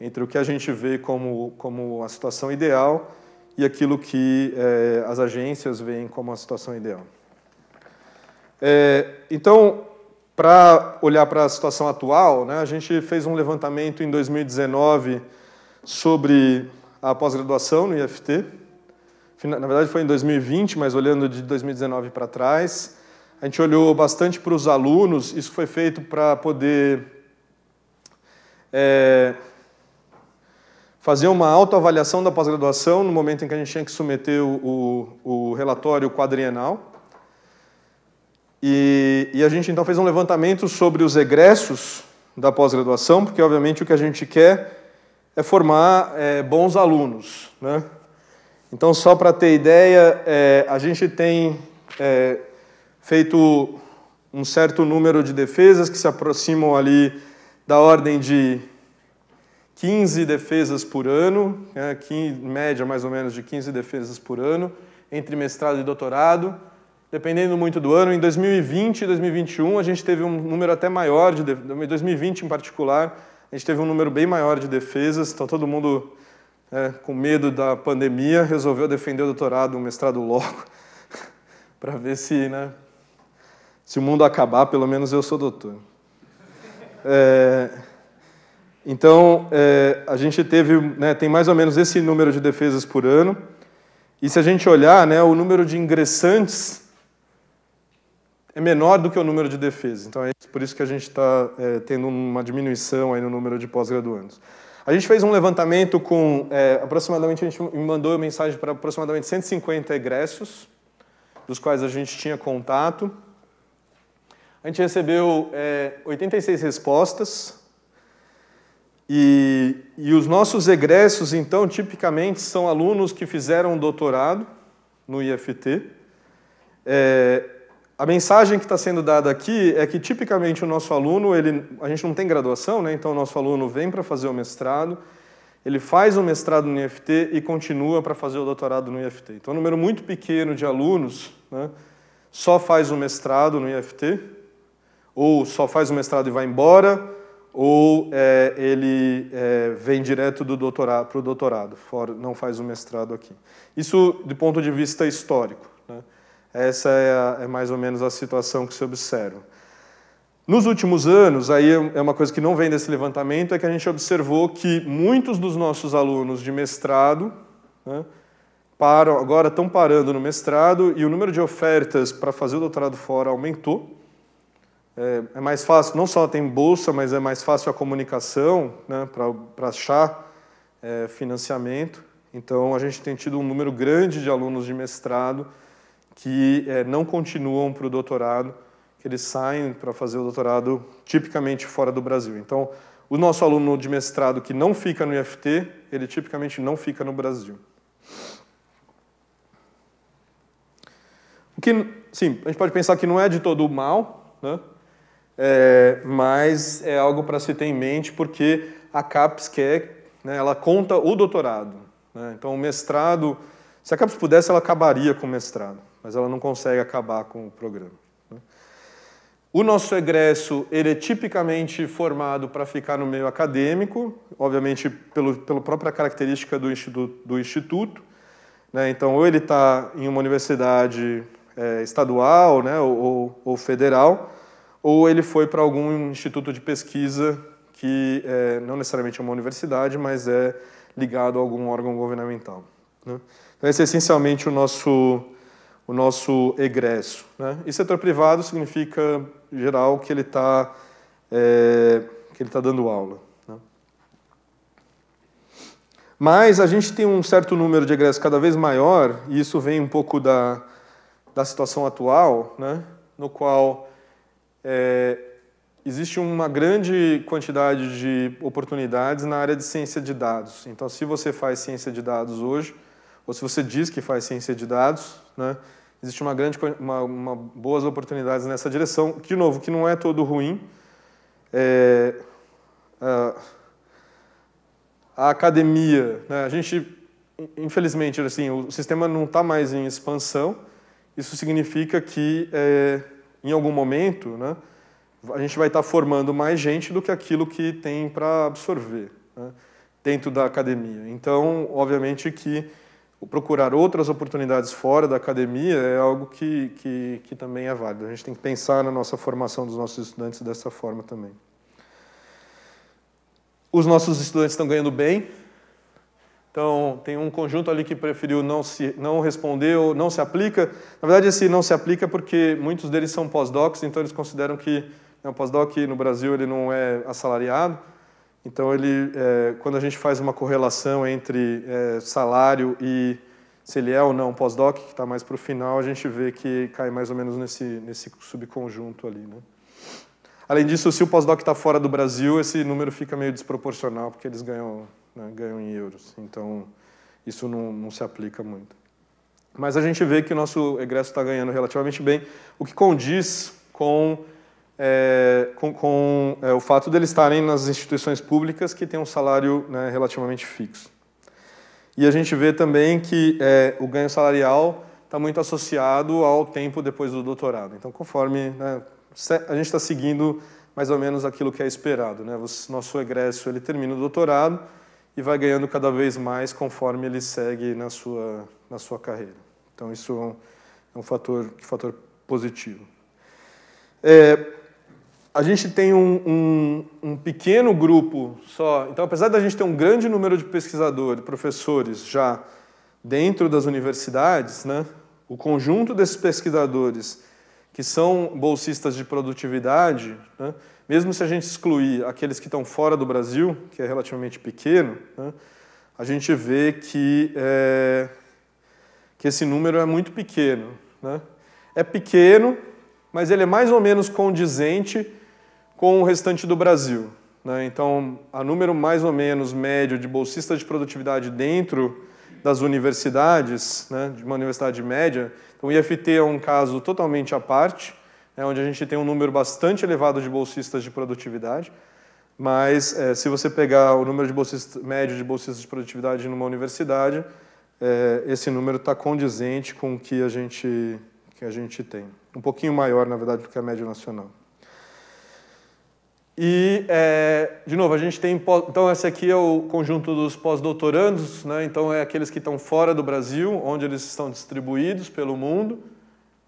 entre o que a gente vê como, como a situação ideal e aquilo que é, as agências veem como a situação ideal. É, então, para olhar para a situação atual, né, a gente fez um levantamento em 2019 sobre a pós-graduação no IFT. Na verdade, foi em 2020, mas olhando de 2019 para trás. A gente olhou bastante para os alunos, isso foi feito para poder é, fazer uma autoavaliação da pós-graduação no momento em que a gente tinha que submeter o, o, o relatório quadrienal. E, e a gente então fez um levantamento sobre os egressos da pós-graduação, porque obviamente o que a gente quer é formar é, bons alunos. Né? Então, só para ter ideia, é, a gente tem é, feito um certo número de defesas que se aproximam ali da ordem de 15 defesas por ano, né, média mais ou menos de 15 defesas por ano, entre mestrado e doutorado, dependendo muito do ano. Em 2020 e 2021 a gente teve um número até maior, de, em 2020 em particular, a gente teve um número bem maior de defesas, então todo mundo é, com medo da pandemia resolveu defender o doutorado, o mestrado logo, <laughs> para ver se, né, se o mundo acabar, pelo menos eu sou doutor. É, então, é, a gente teve, né, tem mais ou menos esse número de defesas por ano. E se a gente olhar, né, o número de ingressantes é menor do que o número de defesas. Então, é por isso que a gente está é, tendo uma diminuição aí no número de pós-graduandos. A gente fez um levantamento com, é, aproximadamente, a gente mandou mensagem para aproximadamente 150 egressos, dos quais a gente tinha contato. A gente recebeu é, 86 respostas. E, e os nossos egressos, então, tipicamente são alunos que fizeram doutorado no IFT. É, a mensagem que está sendo dada aqui é que, tipicamente, o nosso aluno, ele, a gente não tem graduação, né? então o nosso aluno vem para fazer o mestrado, ele faz o mestrado no IFT e continua para fazer o doutorado no IFT. Então, é um número muito pequeno de alunos né, só faz o mestrado no IFT, ou só faz o mestrado e vai embora, ou é, ele é, vem direto do doutorado para o doutorado, fora, não faz o mestrado aqui. Isso do ponto de vista histórico. Né? Essa é, a, é, mais ou menos a situação que se observa. Nos últimos anos, aí é, é uma coisa que não vem desse levantamento, é que a gente observou que muitos dos nossos alunos de mestrado né, param, agora estão parando no mestrado e o número de ofertas para fazer o doutorado fora aumentou é, é, mais fácil, não só tem bolsa, mas é mais fácil a comunicação né, para achar é, financiamento. Então, a gente tem tido um número grande de alunos de mestrado que é, não continuam para o doutorado, que eles saem para fazer o doutorado tipicamente fora do Brasil. Então, o nosso aluno de mestrado que não fica no IFT, ele tipicamente não fica no Brasil. O que, sim, a gente pode pensar que não é de todo mal, né? é, mas é algo para se ter em mente porque a CAPES quer, né, ela conta o doutorado. Né? Então, o mestrado, se a CAPES pudesse, ela acabaria com o mestrado, mas ela não consegue acabar com o programa. Né? O nosso egresso ele é tipicamente formado para ficar no meio acadêmico, obviamente pelo, pela própria característica do instituto. Do instituto né? Então, ou ele está em uma universidade é, estadual né? ou, ou, ou federal, ou ele foi para algum instituto de pesquisa que é, não necessariamente é uma universidade, mas é ligado a algum órgão governamental. Né? Então, esse é essencialmente o nosso, o nosso egresso. Né? E setor privado significa, em geral, que ele está é, que ele tá dando aula. Né? Mas a gente tem um certo número de egressos cada vez maior, e isso vem um pouco da, da situação atual, né? no qual é, existe uma grande quantidade de oportunidades na área de ciência de dados. Então, se você faz ciência de dados hoje, ou se você diz que faz ciência de dados, né, existe uma grande, uma, uma boas oportunidades nessa direção. De novo, que não é todo ruim. É, a, a academia, né, a gente, infelizmente, assim, o sistema não está mais em expansão. Isso significa que é, em algum momento, né, a gente vai estar formando mais gente do que aquilo que tem para absorver né, dentro da academia. Então, obviamente que procurar outras oportunidades fora da academia é algo que, que, que também é válido. A gente tem que pensar na nossa formação dos nossos estudantes dessa forma também. Os nossos estudantes estão ganhando bem, então, tem um conjunto ali que preferiu não, se, não responder ou não se aplica. Na verdade, esse não se aplica porque muitos deles são pós-docs, então eles consideram que né, o pós-doc no Brasil ele não é assalariado. Então, ele, é, quando a gente faz uma correlação entre é, salário e se ele é ou não pós-doc, que está mais para o final, a gente vê que cai mais ou menos nesse, nesse subconjunto ali. Né? Além disso, se o pós-doc está fora do Brasil, esse número fica meio desproporcional, porque eles ganham né, ganham em euros. Então, isso não, não se aplica muito. Mas a gente vê que o nosso egresso está ganhando relativamente bem, o que condiz com, é, com, com é, o fato de eles estarem nas instituições públicas que têm um salário né, relativamente fixo. E a gente vê também que é, o ganho salarial está muito associado ao tempo depois do doutorado. Então, conforme né, a gente está seguindo mais ou menos aquilo que é esperado, né? nosso egresso ele termina o doutorado, e vai ganhando cada vez mais conforme ele segue na sua, na sua carreira. Então, isso é um, é um fator, um fator positivo. É, a gente tem um, um, um, pequeno grupo só. Então, apesar da gente ter um grande número de pesquisadores, professores já dentro das universidades, né, o conjunto desses pesquisadores que são bolsistas de produtividade, né, mesmo se a gente excluir aqueles que estão fora do Brasil, que é relativamente pequeno, né, a gente vê que, é, que esse número é muito pequeno. Né? É pequeno, mas ele é mais ou menos condizente com o restante do Brasil. Né? Então, a número mais ou menos médio de bolsistas de produtividade dentro das universidades, né, de uma universidade média, então o IFT é um caso totalmente à parte, é, onde a gente tem um número bastante elevado de bolsistas de produtividade, mas é, se você pegar o número de bolsistas, médio de bolsistas de produtividade numa universidade, é, esse número está condizente com o que a, gente, que a gente tem. Um pouquinho maior, na verdade, do que a média nacional. E, é, de novo, a gente tem. Então, esse aqui é o conjunto dos pós-doutorandos, né? então, é aqueles que estão fora do Brasil, onde eles estão distribuídos pelo mundo.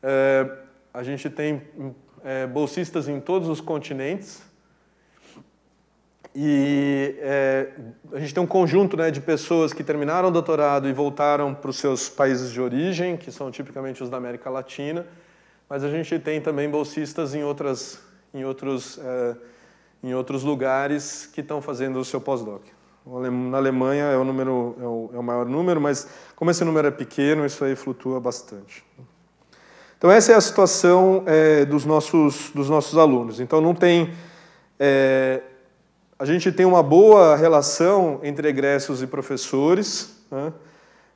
É, a gente tem é, bolsistas em todos os continentes e é, a gente tem um conjunto né, de pessoas que terminaram o doutorado e voltaram para os seus países de origem, que são tipicamente os da América Latina, mas a gente tem também bolsistas em, outras, em, outros, é, em outros lugares que estão fazendo o seu pós-doc. Na Alemanha é o, número, é o, é o maior número, mas como esse número é pequeno, isso aí flutua bastante. Então, essa é a situação é, dos, nossos, dos nossos alunos. Então, não tem. É, a gente tem uma boa relação entre egressos e professores. Né?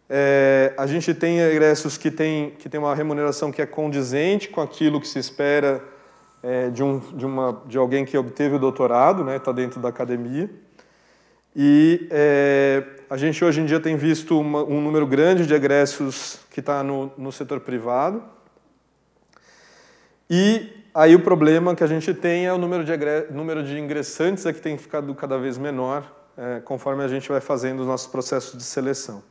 É, a gente tem egressos que tem, que tem uma remuneração que é condizente com aquilo que se espera é, de, um, de, uma, de alguém que obteve o doutorado, está né? Tá dentro da academia. E é, a gente hoje em dia tem visto uma, um número grande de egressos que está no, no setor privado. E aí o problema que a gente tem é o número de, número de ingressantes é que tem ficado cada vez menor é, conforme a gente vai fazendo os nossos processos de seleção.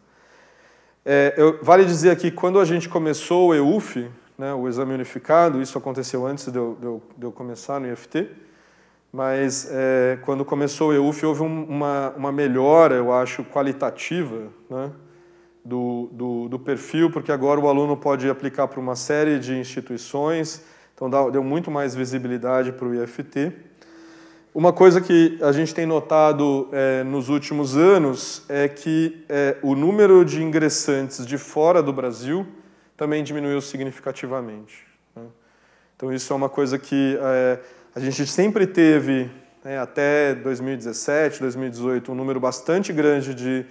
É, eu, vale dizer aqui, quando a gente começou o EUF, né, o exame unificado, isso aconteceu antes de eu, de eu, de eu começar no IFT, mas é, quando começou o EUF houve um, uma, uma melhora, eu acho, qualitativa né, do, do, do perfil, porque agora o aluno pode aplicar para uma série de instituições, então deu muito mais visibilidade para o IFT. Uma coisa que a gente tem notado é, nos últimos anos é que é, o número de ingressantes de fora do Brasil também diminuiu significativamente. Né? Então isso é uma coisa que é, a gente sempre teve, né, até 2017, 2018, um número bastante grande de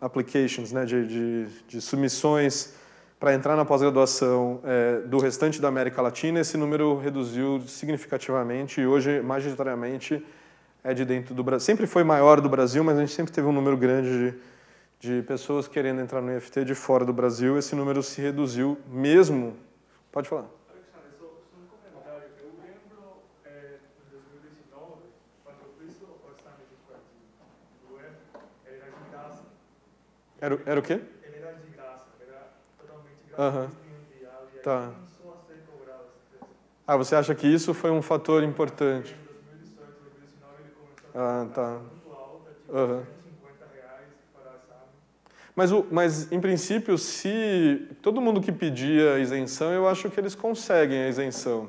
applications, né, de, de, de submissões para entrar na pós-graduação é, do restante da América Latina, esse número reduziu significativamente e hoje, majoritariamente, é de dentro do Brasil. Sempre foi maior do Brasil, mas a gente sempre teve um número grande de, de pessoas querendo entrar no IFT de fora do Brasil. Esse número se reduziu mesmo. Pode falar. Era, era o quê? Uhum. Tá. Ah, você acha que isso foi um fator importante? Ah, tá. Uhum. Mas, mas, em princípio, se todo mundo que pedia isenção, eu acho que eles conseguem a isenção.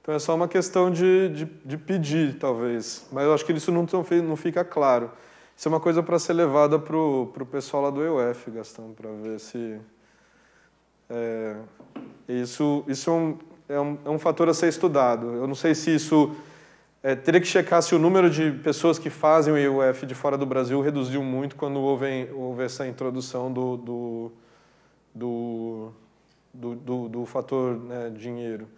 Então é só uma questão de, de, de pedir, talvez. Mas eu acho que isso não, não fica claro. Isso é uma coisa para ser levada para o pessoal lá do EUF, Gastão, para ver se é, isso isso é um, é, um, é um fator a ser estudado. Eu não sei se isso... É, teria que checar se o número de pessoas que fazem o IUF de fora do Brasil reduziu muito quando houve, houve essa introdução do, do, do, do, do, do fator né, dinheiro.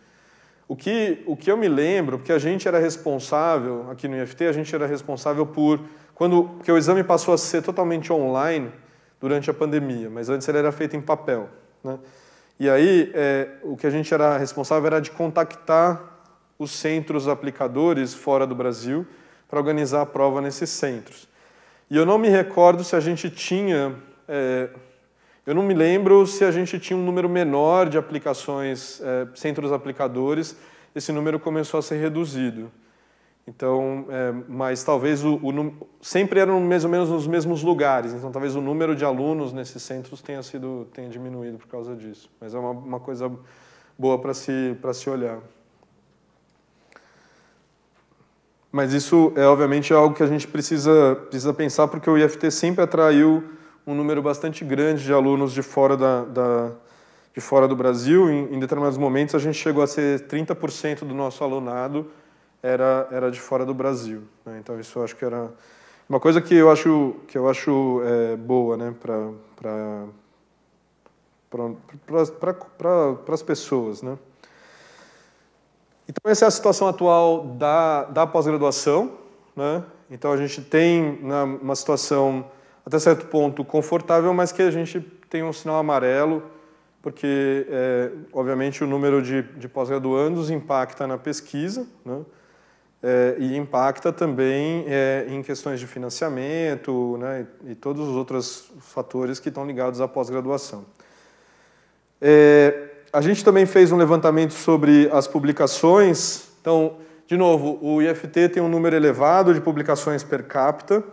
O que, o que eu me lembro, porque a gente era responsável, aqui no IFT, a gente era responsável por... Quando que o exame passou a ser totalmente online durante a pandemia, mas antes ele era feito em papel. Né? E aí, é, o que a gente era responsável era de contactar os centros aplicadores fora do Brasil para organizar a prova nesses centros. E eu não me recordo se a gente tinha. É, eu não me lembro se a gente tinha um número menor de aplicações, é, centros aplicadores. Esse número começou a ser reduzido. Então, é, mas talvez o, o, sempre eram mais ou menos nos mesmos lugares, então talvez o número de alunos nesses centros tenha sido tenha diminuído por causa disso. Mas é uma, uma coisa boa para se para se olhar. Mas isso é obviamente é algo que a gente precisa precisa pensar porque o IFT sempre atraiu um número bastante grande de alunos de fora da, da de fora do Brasil. Em, em determinados momentos a gente chegou a ser 30% do nosso alunado era, era de fora do Brasil. Né? Então isso eu acho que era uma coisa que eu acho que eu acho é, boa, né, para para para pra, as pessoas, né? Então essa é a situação atual da, da pós-graduação, né? Então a gente tem uma situação até certo ponto confortável, mas que a gente tem um sinal amarelo, porque é, obviamente o número de, de pós-graduandos impacta na pesquisa, né? Eh, e impacta também é, em questões de financiamento né, e, e, todos os outros fatores que estão ligados à pós-graduação. É, a gente também fez um levantamento sobre as publicações. Então, de novo, o IFT tem um número elevado de publicações per capita.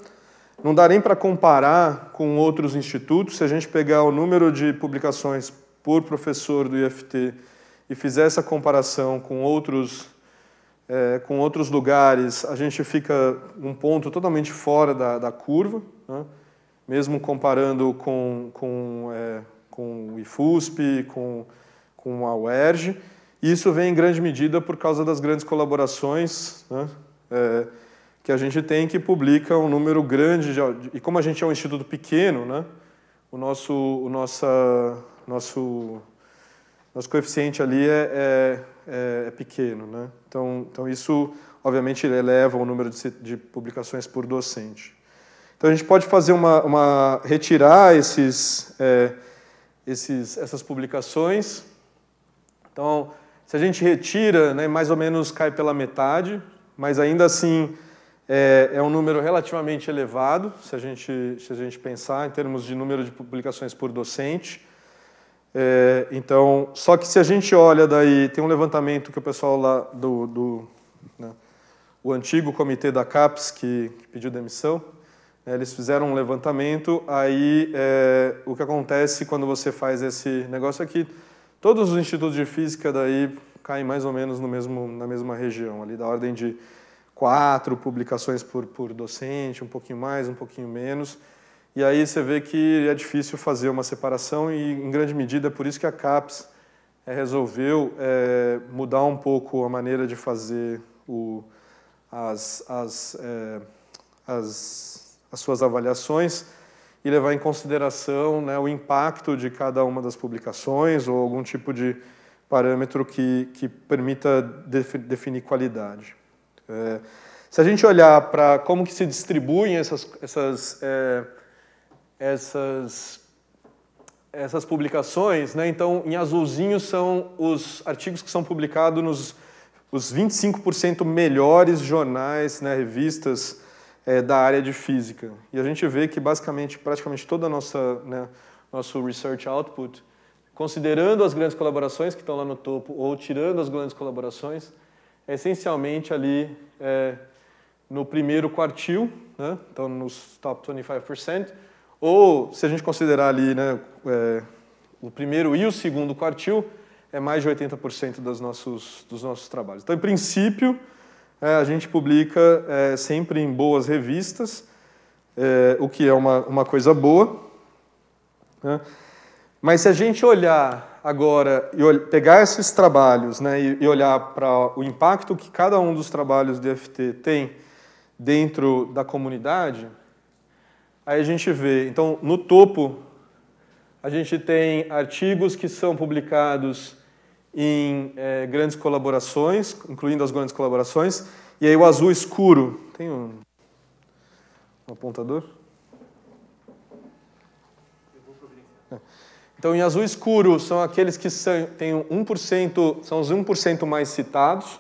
Não dá nem para comparar com outros institutos. Se a gente pegar o número de publicações por professor do IFT e fizer essa comparação com outros é, com outros lugares, a gente fica um ponto totalmente fora da, da curva, né? mesmo comparando com, com, é, com o IFUSP, com, com a UERJ. Isso vem em grande medida por causa das grandes colaborações né? é, que a gente tem, que publica um número grande. De, e como a gente é um instituto pequeno, né? o nosso, o nossa, nosso, nosso coeficiente ali é, é é, é pequeno. Né? Então, então, isso, obviamente, eleva o número de, de, publicações por docente. Então, a gente pode fazer uma. uma retirar esses, é, esses, essas publicações. Então, se a gente retira, né, mais ou menos cai pela metade, mas ainda assim é, é, um número relativamente elevado, se a, gente, se a gente pensar em termos de número de publicações por docente. É, então, só que se a gente olha daí, tem um levantamento que o pessoal lá do, do né, o antigo comitê da CAPES que, que pediu demissão, né, eles fizeram um levantamento. Aí é, o que acontece quando você faz esse negócio aqui? É todos os institutos de física daí caem mais ou menos no mesmo, na mesma região, ali da ordem de quatro publicações por, por docente, um pouquinho mais, um pouquinho menos. E aí você vê que é difícil fazer uma separação e, em grande medida, é por isso que a CAPES eh, resolveu é, mudar um pouco a maneira de fazer o, as, as, é, as, as, suas avaliações e levar em consideração né, o impacto de cada uma das publicações ou algum tipo de parâmetro que, que permita definir qualidade. É, se a gente olhar para como que se distribuem essas, essas essas, essas publicações. Né? Então, em azulzinho são os artigos que são publicados nos os 25% melhores jornais, né, revistas é, da área de física. E a gente vê que basicamente, praticamente toda a nossa né, nosso research output, considerando as grandes colaborações que estão lá no topo ou tirando as grandes colaborações, é essencialmente ali é, no primeiro quartil, né, então nos top 25%, ou, se a gente considerar ali né, é, o primeiro e o segundo quartil, é mais de 80% dos nossos, dos nossos trabalhos. Então, em princípio, é, a gente publica é, sempre em boas revistas, é, o que é uma, uma coisa boa. Né? Mas se a gente olhar agora e pegar esses trabalhos né, e, olhar para o impacto que cada um dos trabalhos do tem dentro da comunidade, Aí a gente vê, então, no topo, a gente tem artigos que são publicados em é, grandes colaborações, incluindo as grandes colaborações, e aí o azul escuro. Tem um, um apontador? Então, em azul escuro são aqueles que são, têm 1%, são os 1% mais citados.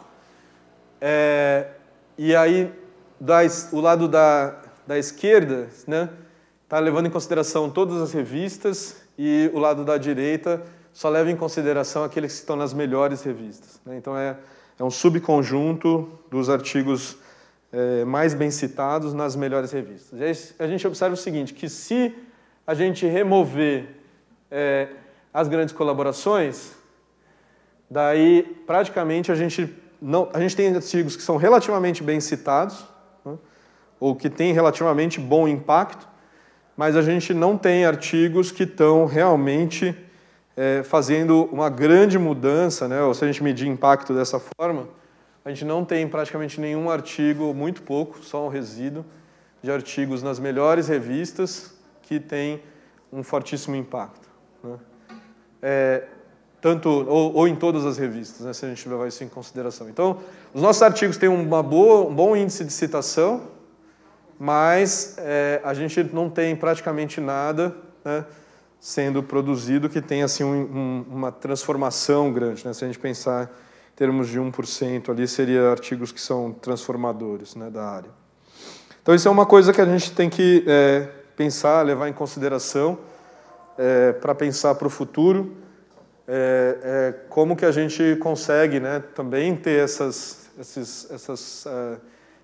É, e aí, das, o lado da, da esquerda está né, tá levando em consideração todas as revistas e o lado da direita só leva em consideração aqueles que estão nas melhores revistas. Né? Então é, é, um subconjunto dos artigos é, mais bem citados nas melhores revistas. E aí a gente observa o seguinte, que se a gente remover é, as grandes colaborações, daí praticamente a gente não, a gente tem artigos que são relativamente bem citados, ou que tem relativamente bom impacto, mas a gente não tem artigos que estão realmente é, fazendo uma grande mudança, né? ou se a gente medir impacto dessa forma, a gente não tem praticamente nenhum artigo, muito pouco, só um resíduo, de artigos nas melhores revistas que tem um fortíssimo impacto. Né? É, tanto ou, ou, em todas as revistas, né, se a gente levar isso em consideração. Então, os nossos artigos têm uma boa, um bom índice de citação, mas é, a gente não tem praticamente nada né, sendo produzido que tenha assim, um, um, uma transformação grande. Né? Se a gente pensar em termos de 1% ali, seria artigos que são transformadores né, da área. Então, isso é uma coisa que a gente tem que é, pensar, levar em consideração é, para pensar para o futuro. É, é, como que a gente consegue né, também ter essas, esses, essas é,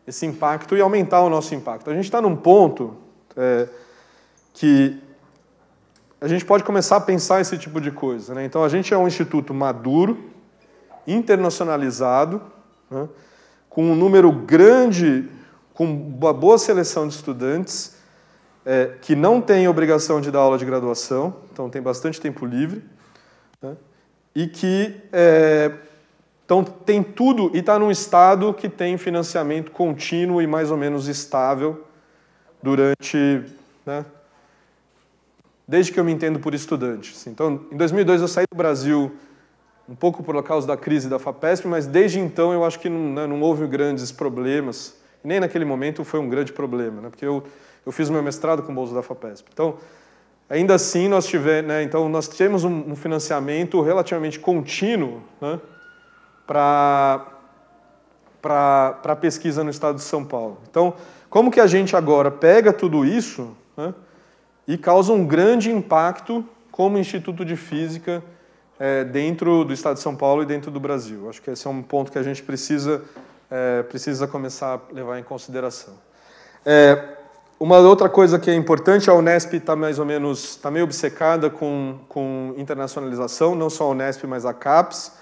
esse impacto e aumentar o nosso impacto. A gente está num ponto é, que a gente pode começar a pensar esse tipo de coisa. Né? Então, a gente é um instituto maduro, internacionalizado, né? com um número grande, com uma boa seleção de estudantes é, que não tem obrigação de dar aula de graduação, então tem bastante tempo livre, né? e que é, então tem tudo e está num estado que tem financiamento contínuo e mais ou menos estável durante, né, desde que eu me entendo por estudante. Assim. Então, em 2002 eu saí do Brasil um pouco por causa da crise da Fapesp, mas desde então eu acho que não, né, não houve grandes problemas. Nem naquele momento foi um grande problema, né, porque eu, eu fiz meu mestrado com bolsa da Fapesp. Então, ainda assim nós tivemos, né, então nós temos um, um financiamento relativamente contínuo, né, para a pesquisa no estado de São Paulo. Então, como que a gente agora pega tudo isso né, e causa um grande impacto como Instituto de Física é, dentro do estado de São Paulo e dentro do Brasil? Acho que esse é um ponto que a gente precisa, é, precisa começar a levar em consideração. É, uma outra coisa que é importante, a Unesp está mais ou menos, está meio obcecada com, com internacionalização, não só a Unesp, mas a CAPES.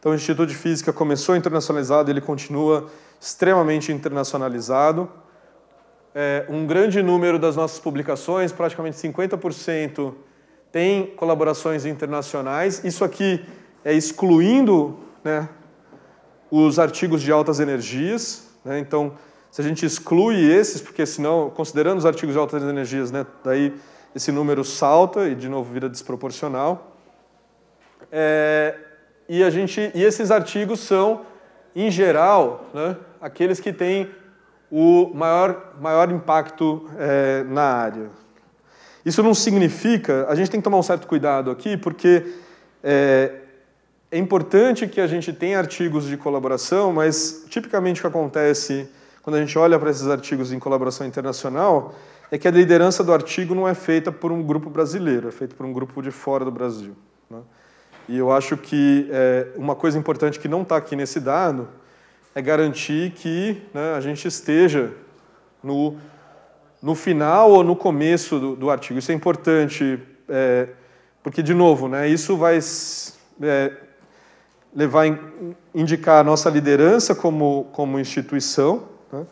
Então, o Instituto de Física começou internacionalizado, ele continua extremamente internacionalizado. É, um grande número das nossas publicações, praticamente 50%, tem colaborações internacionais. Isso aqui é excluindo né, os artigos de altas energias. Né? Então, se a gente exclui esses, porque senão, considerando os artigos de altas energias, né, daí esse número salta e, de novo, vira desproporcional. É, e, a gente, e esses artigos são, em geral, né, aqueles que têm o maior, maior impacto é, na área. Isso não significa, a gente tem que tomar um certo cuidado aqui, porque é, é importante que a gente tenha artigos de colaboração, mas tipicamente o que acontece quando a gente olha para esses artigos em colaboração internacional é que a liderança do artigo não é feita por um grupo brasileiro, é feita por um grupo de fora do Brasil. E eu acho que é, uma coisa importante que não está aqui nesse dado é garantir que né, a gente esteja no, no final ou no começo do, do artigo. Isso é importante, é, porque, de novo, né, isso vai é, levar, indicar a nossa liderança como, como instituição, né,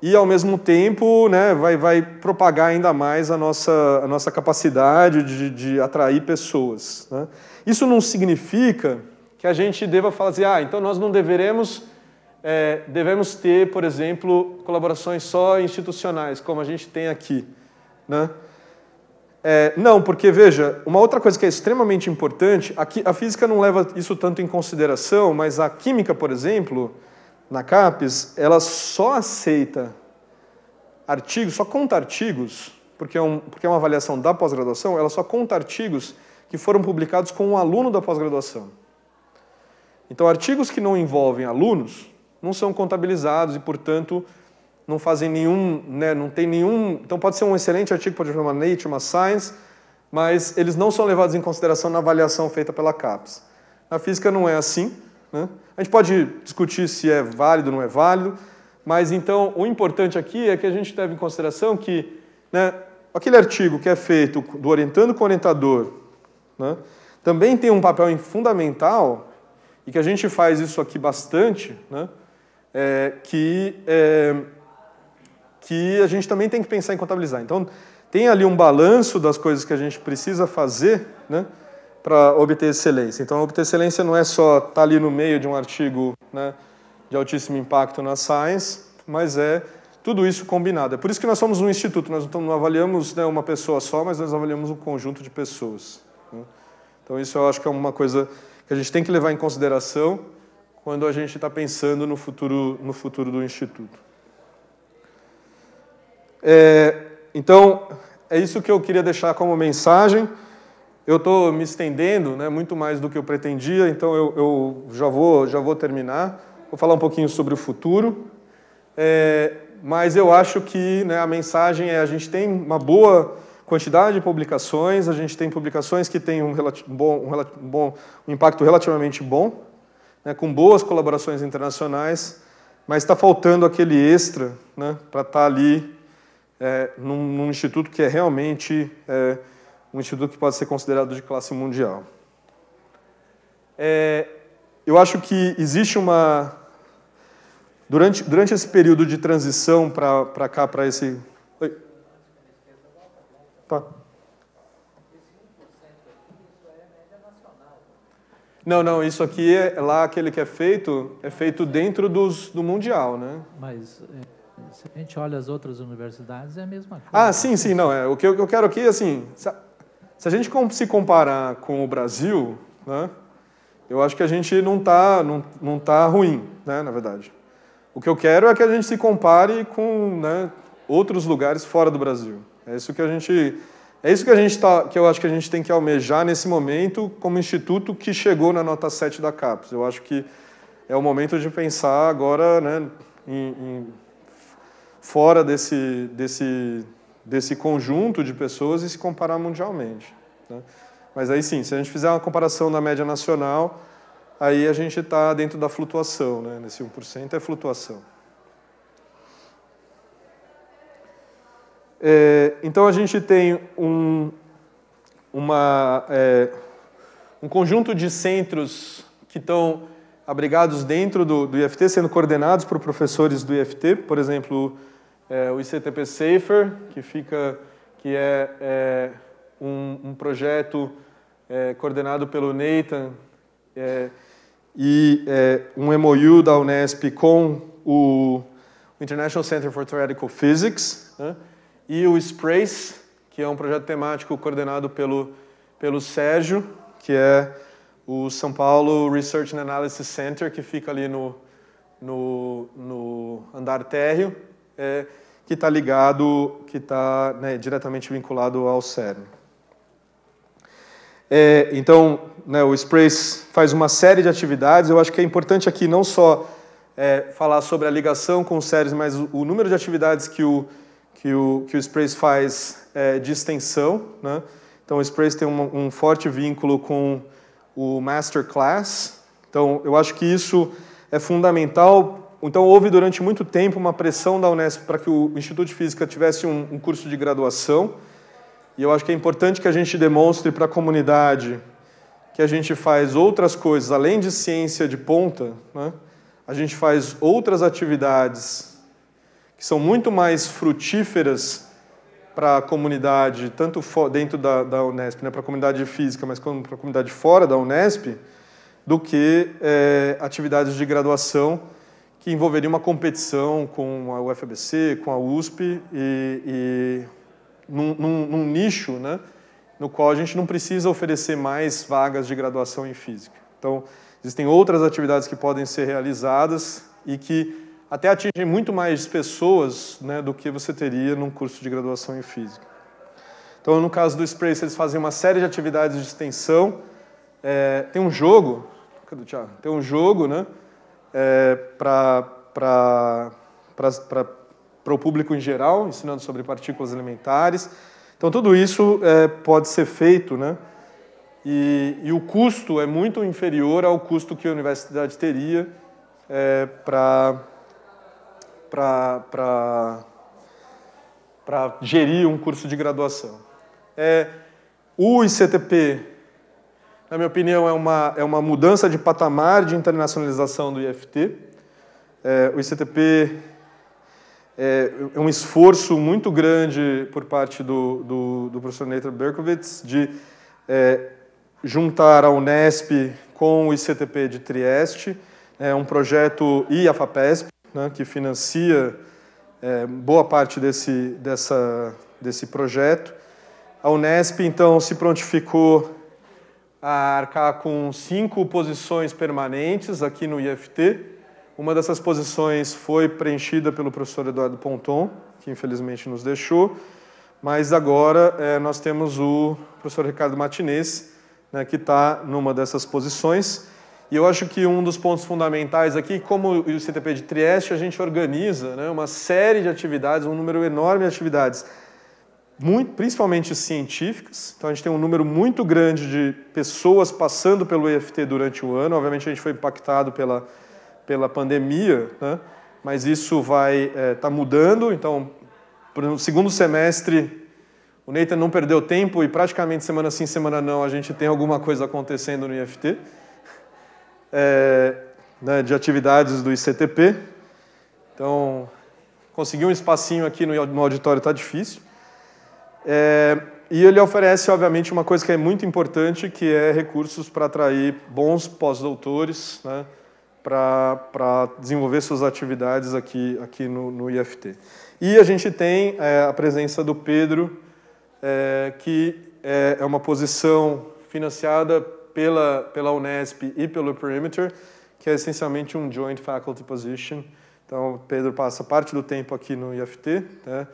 e, ao mesmo tempo, né, vai, vai propagar ainda mais a nossa, a nossa capacidade de, de atrair pessoas. Né? Isso não significa que a gente deva fazer, ah, então nós não deveremos, é, devemos ter, por exemplo, colaborações só institucionais, como a gente tem aqui. Né? É, não, porque veja, uma outra coisa que é extremamente importante, a, a física não leva isso tanto em consideração, mas a química, por exemplo, na CAPES, ela só aceita artigos, só conta artigos, porque é, um, porque é uma avaliação da pós-graduação, ela só conta artigos que foram publicados com um aluno da pós-graduação. Então, artigos que não envolvem alunos não são contabilizados e, portanto, não fazem nenhum, né, não tem nenhum. Então, pode ser um excelente artigo, pode ser uma Nature, uma Science, mas eles não são levados em consideração na avaliação feita pela CAPES. Na física não é assim, né? A gente pode discutir se é válido ou não é válido, mas então o importante aqui é que a gente leve em consideração que né, aquele artigo que é feito do orientando com o orientador né, também tem um papel fundamental, e que a gente faz isso aqui bastante, né, é, que, é, que a gente também tem que pensar em contabilizar. Então, tem ali um balanço das coisas que a gente precisa fazer, né? para obter excelência. Então, obter excelência não é só estar tá ali no meio de um artigo né, de altíssimo impacto na Science, mas é tudo isso combinado. É por isso que nós somos um instituto, nós não avaliamos né, uma pessoa só, mas nós avaliamos um conjunto de pessoas. Né? Então, isso eu acho que é uma coisa que a gente tem que levar em consideração quando a gente está pensando no futuro, no futuro do instituto. É, então, é isso que eu queria deixar como mensagem. Eu estou me estendendo né, muito mais do que eu pretendia, então eu, eu, já, vou, já vou terminar. Vou falar um pouquinho sobre o futuro. É, mas eu acho que né, a mensagem é a gente tem uma boa quantidade de publicações, a gente tem publicações que têm um, bom, um, bom, um impacto relativamente bom, né, com boas colaborações internacionais, mas está faltando aquele extra né, para estar tá ali é, num, num, instituto que é realmente... É, um instituto que pode ser considerado de classe mundial. É, eu acho que existe uma. Durante, durante esse período de transição para cá, para esse. Oi. Tá. Não, não, isso aqui é, é lá aquele que é feito, é feito dentro dos, do mundial, né? Mas é, se a gente olha as outras universidades, é a mesma coisa. Ah, sim, sim, não. É, o que eu quero aqui, assim, se a gente se comparar com o Brasil, né, eu acho que a gente não está não, não tá ruim, né, na verdade. O que eu quero é que a gente se compare com né, outros lugares fora do Brasil. É isso que a gente é isso que a gente tá, que eu acho que a gente tem que almejar nesse momento como instituto que chegou na nota 7 da CAPES. Eu acho que é o momento de pensar agora, né, em, em, fora desse desse desse conjunto de pessoas e se comparar mundialmente. Né? Mas aí sim, se a gente fizer uma comparação da média nacional, aí a gente está dentro da flutuação, né? nesse 1% é flutuação. É, então a gente tem um, uma, é, um conjunto de centros que estão abrigados dentro do, do IFT, sendo coordenados por professores do IFT, por exemplo, é, o ICTP Safer, que, fica, que é, é um, um, projeto é, coordenado pelo Nathan é, e é, um MOU da Unesp com o International Center for Theoretical Physics né, e o SPRACE, que é um projeto temático coordenado pelo, pelo Sérgio, que é o São Paulo Research and Analysis Center, que fica ali no, no, no andar térreo é, que está ligado, que está né, diretamente vinculado ao CERN. É, então, né, o SPRACE faz uma série de atividades. Eu acho que é importante aqui não só é, falar sobre a ligação com o CERN, mas o, o, número de atividades que o, que o, que o Sprays faz é, de extensão. Né? Então, o SPRACE tem um, um forte vínculo com o Masterclass. Então, eu acho que isso é fundamental então, houve durante muito tempo uma pressão da Unesp para que o Instituto de Física tivesse um, um curso de graduação. E eu acho que é importante que a gente demonstre para a comunidade que a gente faz outras coisas, além de ciência de ponta, né? a gente faz outras atividades que são muito mais frutíferas para a comunidade, tanto dentro da, da Unesp, né? para a comunidade física, mas como para a comunidade fora da Unesp, do que é, atividades de graduação que envolveria uma competição com a UFBC, com a USP, e, e num, num, num, nicho né, no qual a gente não precisa oferecer mais vagas de graduação em física. Então, existem outras atividades que podem ser realizadas e que até atingem muito mais pessoas né, do que você teria num curso de graduação em física. Então, no caso do Sprace, eles fazem uma série de atividades de extensão. É, tem um jogo, Tem um jogo, né? é, para o público em geral, ensinando sobre partículas elementares. Então, tudo isso é, pode ser feito, né? E, e, o custo é muito inferior ao custo que a universidade teria é, para gerir um curso de graduação. É, o ICTP na minha opinião, é uma, é uma mudança de patamar de internacionalização do IFT. É, o ICTP é, é um esforço muito grande por parte do, do, do professor Nathan Berkowitz de é, juntar a Unesp com o ICTP de Trieste, é um projeto e a FAPESP, né, que financia é, boa parte desse, dessa, desse projeto. A Unesp, então, se prontificou a arcar com cinco posições permanentes aqui no IFT. Uma dessas posições foi preenchida pelo professor Eduardo Ponton, que infelizmente nos deixou, mas agora é, nós temos o professor Ricardo Matinês, né, que está numa dessas posições. E eu acho que um dos pontos fundamentais aqui, como o CTP de Trieste, a gente organiza né, uma série de atividades, um número enorme de atividades muito, principalmente científicas. Então, a gente tem um número muito grande de pessoas passando pelo EFT durante o ano. Obviamente, a gente foi impactado pela, pela pandemia, né? mas isso vai estar é, tá mudando. Então, no segundo semestre, o Nathan não perdeu tempo e praticamente semana sim, semana não, a gente tem alguma coisa acontecendo no IFT, é, né, de atividades do ICTP. Então, conseguir um espacinho aqui no auditório está difícil. É, e ele oferece, obviamente, uma coisa que é muito importante, que é recursos para atrair bons pós-doutores né, para desenvolver suas atividades aqui, aqui no, no IFT. E a gente tem é, a presença do Pedro, é, que é, é uma posição financiada pela, pela Unesp e pelo Perimeter, que é essencialmente um joint faculty position. Então, o Pedro passa parte do tempo aqui no IFT, né,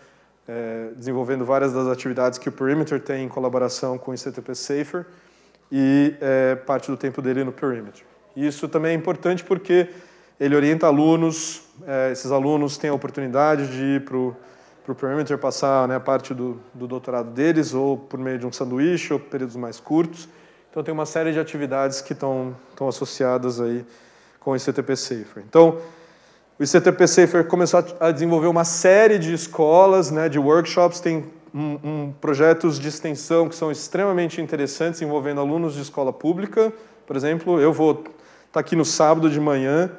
é, desenvolvendo várias das atividades que o Perimeter tem em colaboração com o ICTP Safer e é, parte do tempo dele no Perimeter. Isso também é importante porque ele orienta alunos, é, esses alunos têm a oportunidade de ir para o Perimeter passar né, parte do, do doutorado deles ou por meio de um sanduíche ou períodos mais curtos. Então tem uma série de atividades que estão associadas aí com o ICTP Safer. Então, o ICTP Safer começou a desenvolver uma série de escolas, né, de workshops, tem um, um, projetos de extensão que são extremamente interessantes, envolvendo alunos de escola pública. Por exemplo, eu vou estar tá aqui no sábado de manhã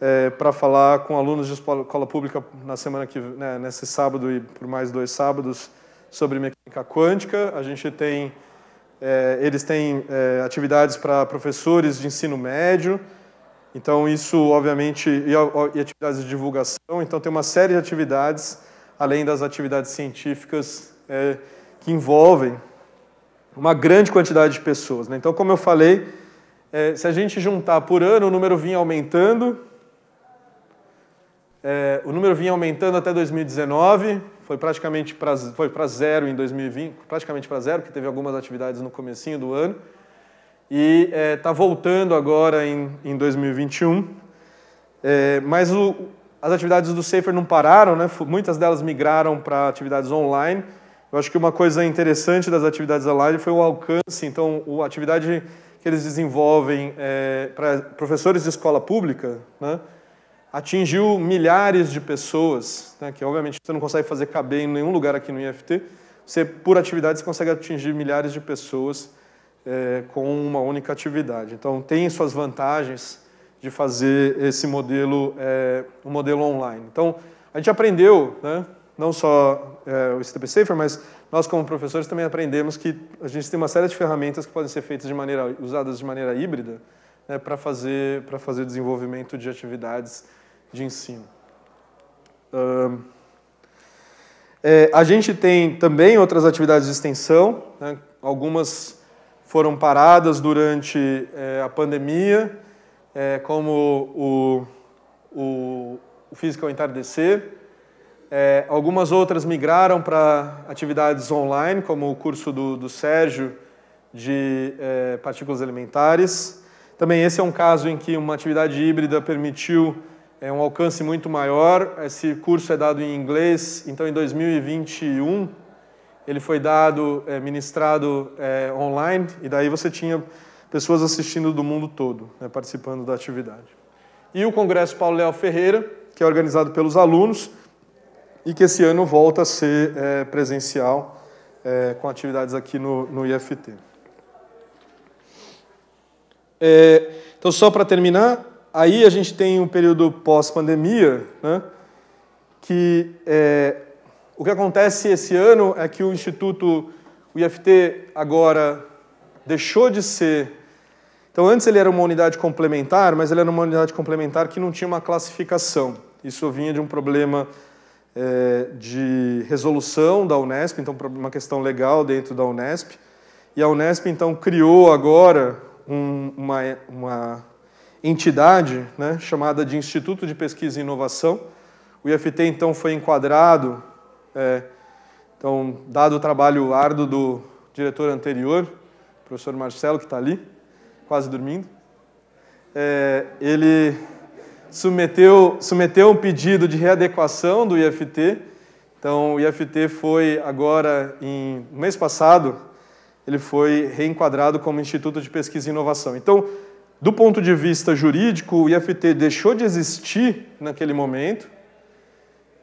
é, para falar com alunos de escola pública na semana que né, nesse sábado e por mais dois sábados sobre mecânica quântica. A gente tem é, eles têm é, atividades para professores de ensino médio. Então, isso, obviamente, e, e atividades de divulgação. Então, tem uma série de atividades, além das atividades científicas, é, que envolvem uma grande quantidade de pessoas. Né? Então, como eu falei, é, se a gente juntar por ano, o número vinha aumentando. É, o número vinha aumentando até 2019, foi praticamente para zero em 2020, praticamente para zero, porque teve algumas atividades no comecinho do ano e está é, tá voltando agora em, em 2021. É, mas o, as atividades do Safer não pararam, né? muitas delas migraram para atividades online. Eu acho que uma coisa interessante das atividades online foi o alcance. Então, a atividade que eles desenvolvem é, para professores de escola pública né, atingiu milhares de pessoas, né, que obviamente você não consegue fazer caber em nenhum lugar aqui no IFT. Você, por atividade, consegue atingir milhares de pessoas é, com uma única atividade. Então, tem suas vantagens de fazer esse modelo, é, um modelo online. Então, a gente aprendeu, né, não só é, o STP Safer, mas nós como professores também aprendemos que a gente tem uma série de ferramentas que podem ser feitas de maneira, usadas de maneira híbrida né, para fazer, para fazer desenvolvimento de atividades de ensino. Um, é, a gente tem também outras atividades de extensão, né, algumas foram paradas durante é, a pandemia, é, como o, o, o Physical Entardecer. É, algumas outras migraram para atividades online, como o curso do, do Sérgio de partículas elementares. Também esse é um caso em que uma atividade híbrida permitiu é um alcance muito maior. Esse curso é dado em inglês, então em 2021 ele foi dado, é, ministrado é, online, e daí você tinha pessoas assistindo do mundo todo, né, participando da atividade. E o Congresso Paulo Léo Ferreira, que é organizado pelos alunos, e que esse ano volta a ser é, presencial, é, com atividades aqui no, no IFT. É, então, só para terminar, aí a gente tem um período pós-pandemia, né, que é, o que acontece esse ano é que o Instituto, o IFT, agora deixou de ser. Então, antes ele era uma unidade complementar, mas ele era uma unidade complementar que não tinha uma classificação. Isso vinha de um problema é, de resolução da Unesp, então, uma questão legal dentro da Unesp. E a Unesp, então, criou agora um, uma, uma entidade né, chamada de Instituto de Pesquisa e Inovação. O IFT, então, foi enquadrado é, então, dado o trabalho árduo do diretor anterior, o professor Marcelo, que está ali, quase dormindo, é, ele submeteu, submeteu um pedido de readequação do IFT. Então, o IFT foi agora, em, no mês passado, ele foi reenquadrado como Instituto de Pesquisa e Inovação. Então, do ponto de vista jurídico, o IFT deixou de existir naquele momento,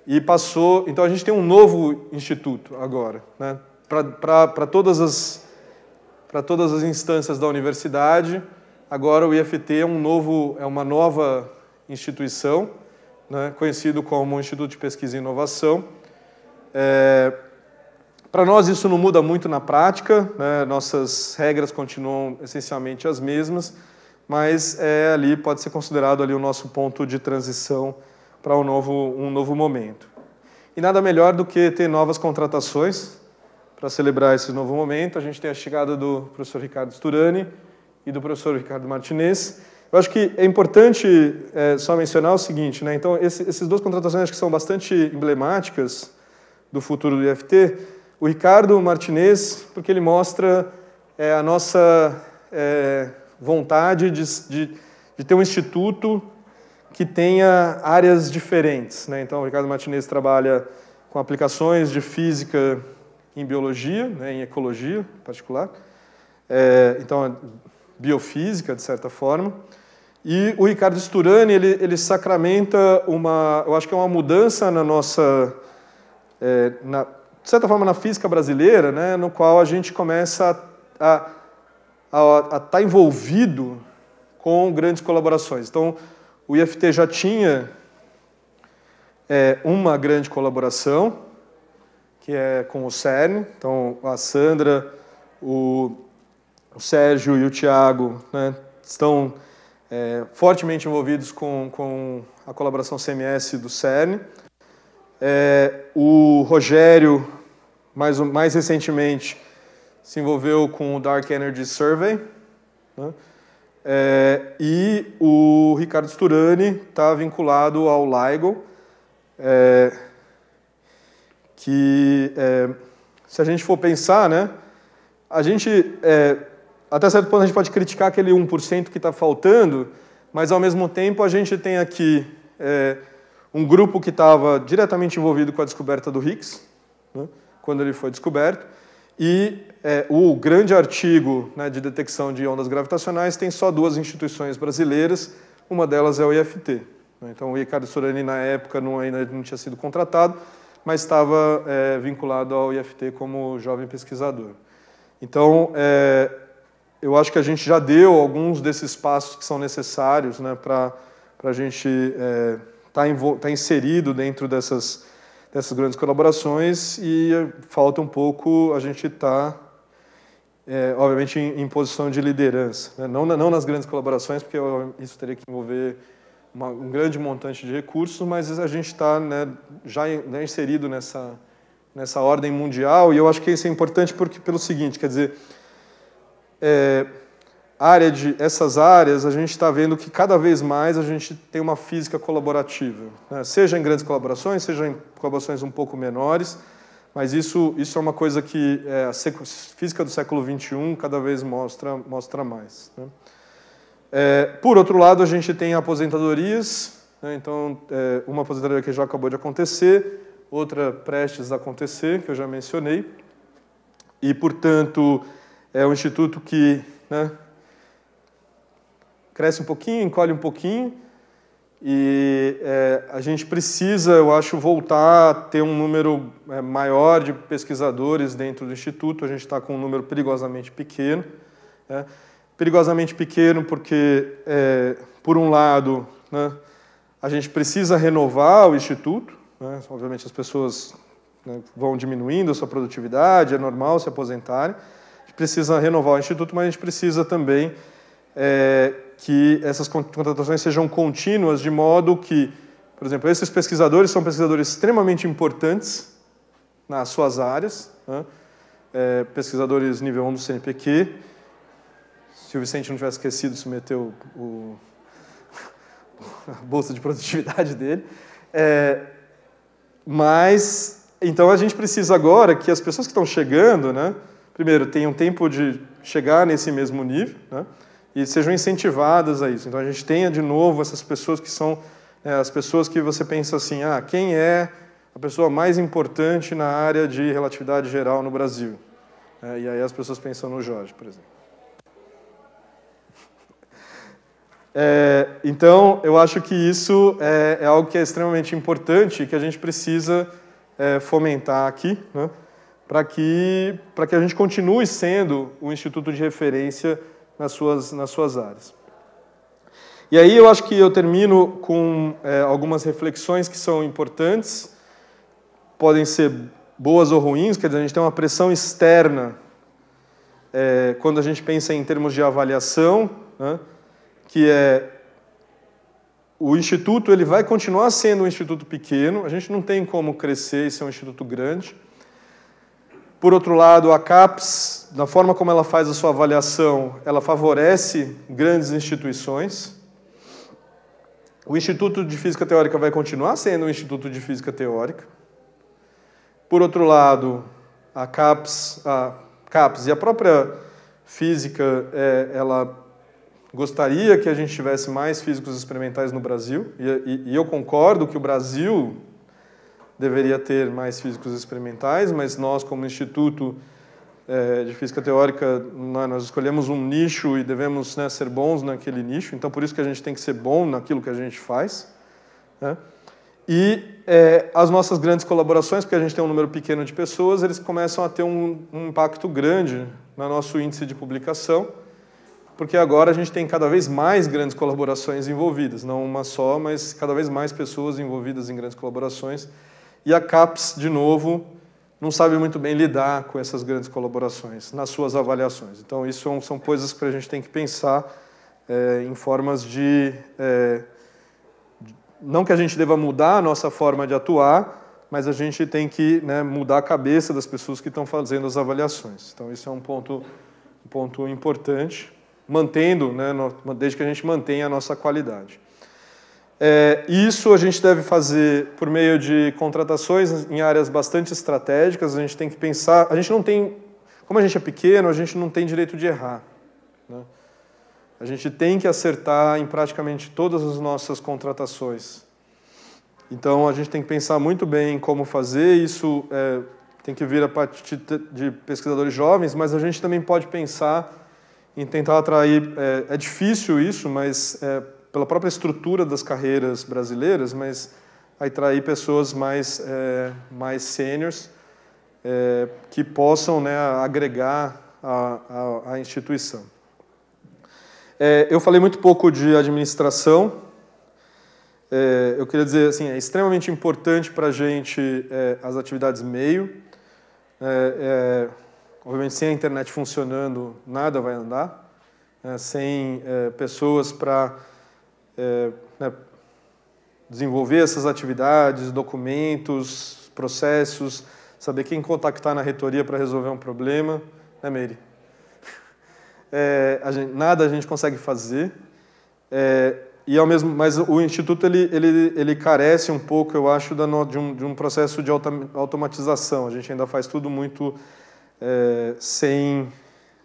e passou. Então a gente tem um novo instituto agora, né? para todas as para todas as instâncias da universidade. Agora o IFT é um novo é uma nova instituição, né? conhecido como Instituto de Pesquisa e Inovação. É, para nós isso não muda muito na prática, né? nossas regras continuam essencialmente as mesmas, mas é ali pode ser considerado ali o nosso ponto de transição para um novo, um novo momento. E nada melhor do que ter novas contratações para celebrar esse novo momento. A gente tem a chegada do professor Ricardo Sturani e do professor Ricardo Martinez. Eu acho que é importante é, só mencionar o seguinte, né? então esse, esses duas contratações acho que são bastante emblemáticas do futuro do IFT. O Ricardo Martinez, porque ele mostra é, a nossa é, vontade de, de, de ter um instituto que tenha áreas diferentes. Né? Então, o Ricardo Martinez trabalha com aplicações de física em biologia, né, em ecologia em particular. É, então, é biofísica, de certa forma. E o Ricardo Sturani, ele, ele sacramenta uma, eu acho que é uma mudança na nossa, é, na, de certa forma, na física brasileira, né, no qual a gente começa a estar a, a, a tá envolvido com grandes colaborações. Então, o IFT já tinha é, uma grande colaboração, que é com o CERN. Então, a Sandra, o, o Sérgio e o Tiago né, estão é, fortemente envolvidos com, com a colaboração CMS do CERN. É, o Rogério, mais, mais recentemente, se envolveu com o Dark Energy Survey. Né? É, e o Ricardo Sturani está vinculado ao LIGO, é, que é, se a gente for pensar, né, a gente, é, até certo ponto, a gente pode criticar aquele 1% que está faltando, mas ao mesmo tempo a gente tem aqui é, um grupo que estava diretamente envolvido com a descoberta do Higgs, né, quando ele foi descoberto, e é, o grande artigo né, de detecção de ondas gravitacionais tem só duas instituições brasileiras, uma delas é o IFT. Né, então, o Ricardo Sorani, na época, não, ainda não tinha sido contratado, mas estava é, vinculado ao IFT como jovem pesquisador. Então, é, eu acho que a gente já deu alguns desses passos que são necessários né, para a gente estar é, tá tá inserido dentro dessas, dessas grandes colaborações e falta um pouco a gente estar. Tá é, obviamente, em, em, posição de liderança. Né? Não, não nas grandes colaborações, porque isso teria que envolver uma, um grande montante de recursos, mas a gente está né, já né, inserido nessa, nessa ordem mundial, e eu acho que isso é importante porque, pelo seguinte, quer dizer, é, área de, essas áreas a gente está vendo que cada vez mais a gente tem uma física colaborativa, né? seja em grandes colaborações, seja em colaborações um pouco menores, mas isso, isso é uma coisa que é, a física do século XXI cada vez mostra, mostra mais. Né? É, por outro lado, a gente tem aposentadorias. Né? Então, é, uma aposentadoria que já acabou de acontecer, outra prestes a acontecer, que eu já mencionei. E, portanto, é um instituto que né, cresce um pouquinho, encolhe um pouquinho, e é, a gente precisa, eu acho, voltar a ter um número é, maior de pesquisadores dentro do Instituto. A gente está com um número perigosamente pequeno. Né? Perigosamente pequeno porque, é, por um lado, né, a gente precisa renovar o Instituto. Né? Obviamente, as pessoas né, vão diminuindo a sua produtividade, é normal se aposentarem. A gente precisa renovar o Instituto, mas a gente precisa também é, que essas contratações sejam contínuas, de modo que, por exemplo, esses pesquisadores são pesquisadores extremamente importantes nas suas áreas, né? é, pesquisadores nível 1 do CNPq. Se o Vicente não tivesse esquecido se meteu o, o, a bolsa de produtividade dele. É, mas, então, a gente precisa agora que as pessoas que estão chegando, né, primeiro, tenham tempo de chegar nesse mesmo nível, né, e sejam incentivadas a isso. Então a gente tenha de novo essas pessoas que são é, as pessoas que você pensa assim, ah, quem é a pessoa mais importante na área de relatividade geral no Brasil? É, e aí as pessoas pensam no Jorge, por exemplo. <laughs> É, então, eu acho que isso é, é, algo que é extremamente importante e que a gente precisa é, fomentar aqui, né, para que, que a gente continue sendo o instituto de referência nas suas, nas suas áreas. E aí eu acho que eu termino com é, algumas reflexões que são importantes, podem ser boas ou ruins, quer dizer, a gente tem uma pressão externa é, quando a gente pensa em termos de avaliação, né, que é o instituto ele vai continuar sendo um instituto pequeno, a gente não tem como crescer e ser um instituto grande, por outro lado, a CAPES, na forma como ela faz a sua avaliação, ela favorece grandes instituições. O Instituto de Física Teórica vai continuar sendo um Instituto de Física Teórica. Por outro lado, a CAPES, a CAPES e a própria física, é, ela gostaria que a gente tivesse mais físicos experimentais no Brasil, e, e, e eu concordo que o Brasil deveria ter mais físicos experimentais, mas nós, como Instituto é, de Física Teórica, né, nós escolhemos um nicho e devemos né, ser bons naquele nicho, então por isso que a gente tem que ser bom naquilo que a gente faz. Né? E é, as nossas grandes colaborações, porque a gente tem um número pequeno de pessoas, eles começam a ter um, um impacto grande no nosso índice de publicação, porque agora a gente tem cada vez mais grandes colaborações envolvidas, não uma só, mas cada vez mais pessoas envolvidas em grandes colaborações, e a CAPES, de novo, não sabe muito bem lidar com essas grandes colaborações nas suas avaliações. Então, isso é são coisas que a gente tem que pensar é, em formas de. É, não que a gente deva mudar a nossa forma de atuar, mas a gente tem que né, mudar a cabeça das pessoas que estão fazendo as avaliações. Então, isso é um ponto, um ponto importante, mantendo, né, desde que a gente mantenha a nossa qualidade. É, isso a gente deve fazer por meio de contratações em áreas bastante estratégicas. A gente tem que pensar. A gente não tem, como a gente é pequeno, a gente não tem direito de errar. Né? A gente tem que acertar em praticamente todas as nossas contratações. Então a gente tem que pensar muito bem em como fazer. Isso é, tem que vir a partir de pesquisadores jovens, mas a gente também pode pensar em tentar atrair. É, é difícil isso, mas é, pela própria estrutura das carreiras brasileiras, mas atrair pessoas mais, é, mais seniors é, que possam né, agregar à instituição. É, eu falei muito pouco de administração. É, eu queria dizer assim, é extremamente importante para a gente é, as atividades meio. É, obviamente, sem a internet funcionando, nada vai andar. Né, sem pessoas para é, né, desenvolver essas atividades, documentos, processos, saber quem contactar na reitoria para resolver um problema, né, Meire? <laughs> É, a gente, nada a gente consegue fazer. É, e ao mesmo, mas o instituto ele, ele, ele carece um pouco, eu acho, da no, de, um, de um processo de automatização. A gente ainda faz tudo muito é, sem.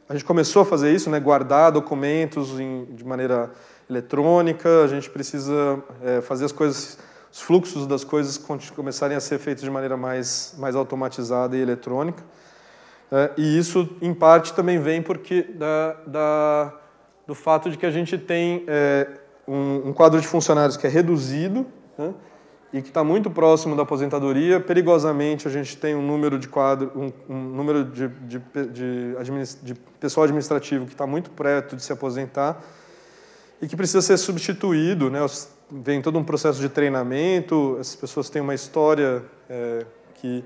A gente começou a fazer isso, né? Guardar documentos em, de maneira eletrônica, a gente precisa é, fazer as coisas, os fluxos das coisas começarem a ser feitos de maneira mais, mais automatizada e eletrônica. É, e isso, em parte, também vem porque da, da do fato de que a gente tem é, um, um, quadro de funcionários que é reduzido né, e que está muito próximo da aposentadoria. Perigosamente, a gente tem um número de quadro, um, um número de, de, de, de pessoal administrativo que está muito perto de se aposentar e que precisa ser substituído. Né? Vem todo um processo de treinamento, essas pessoas têm uma história é, que,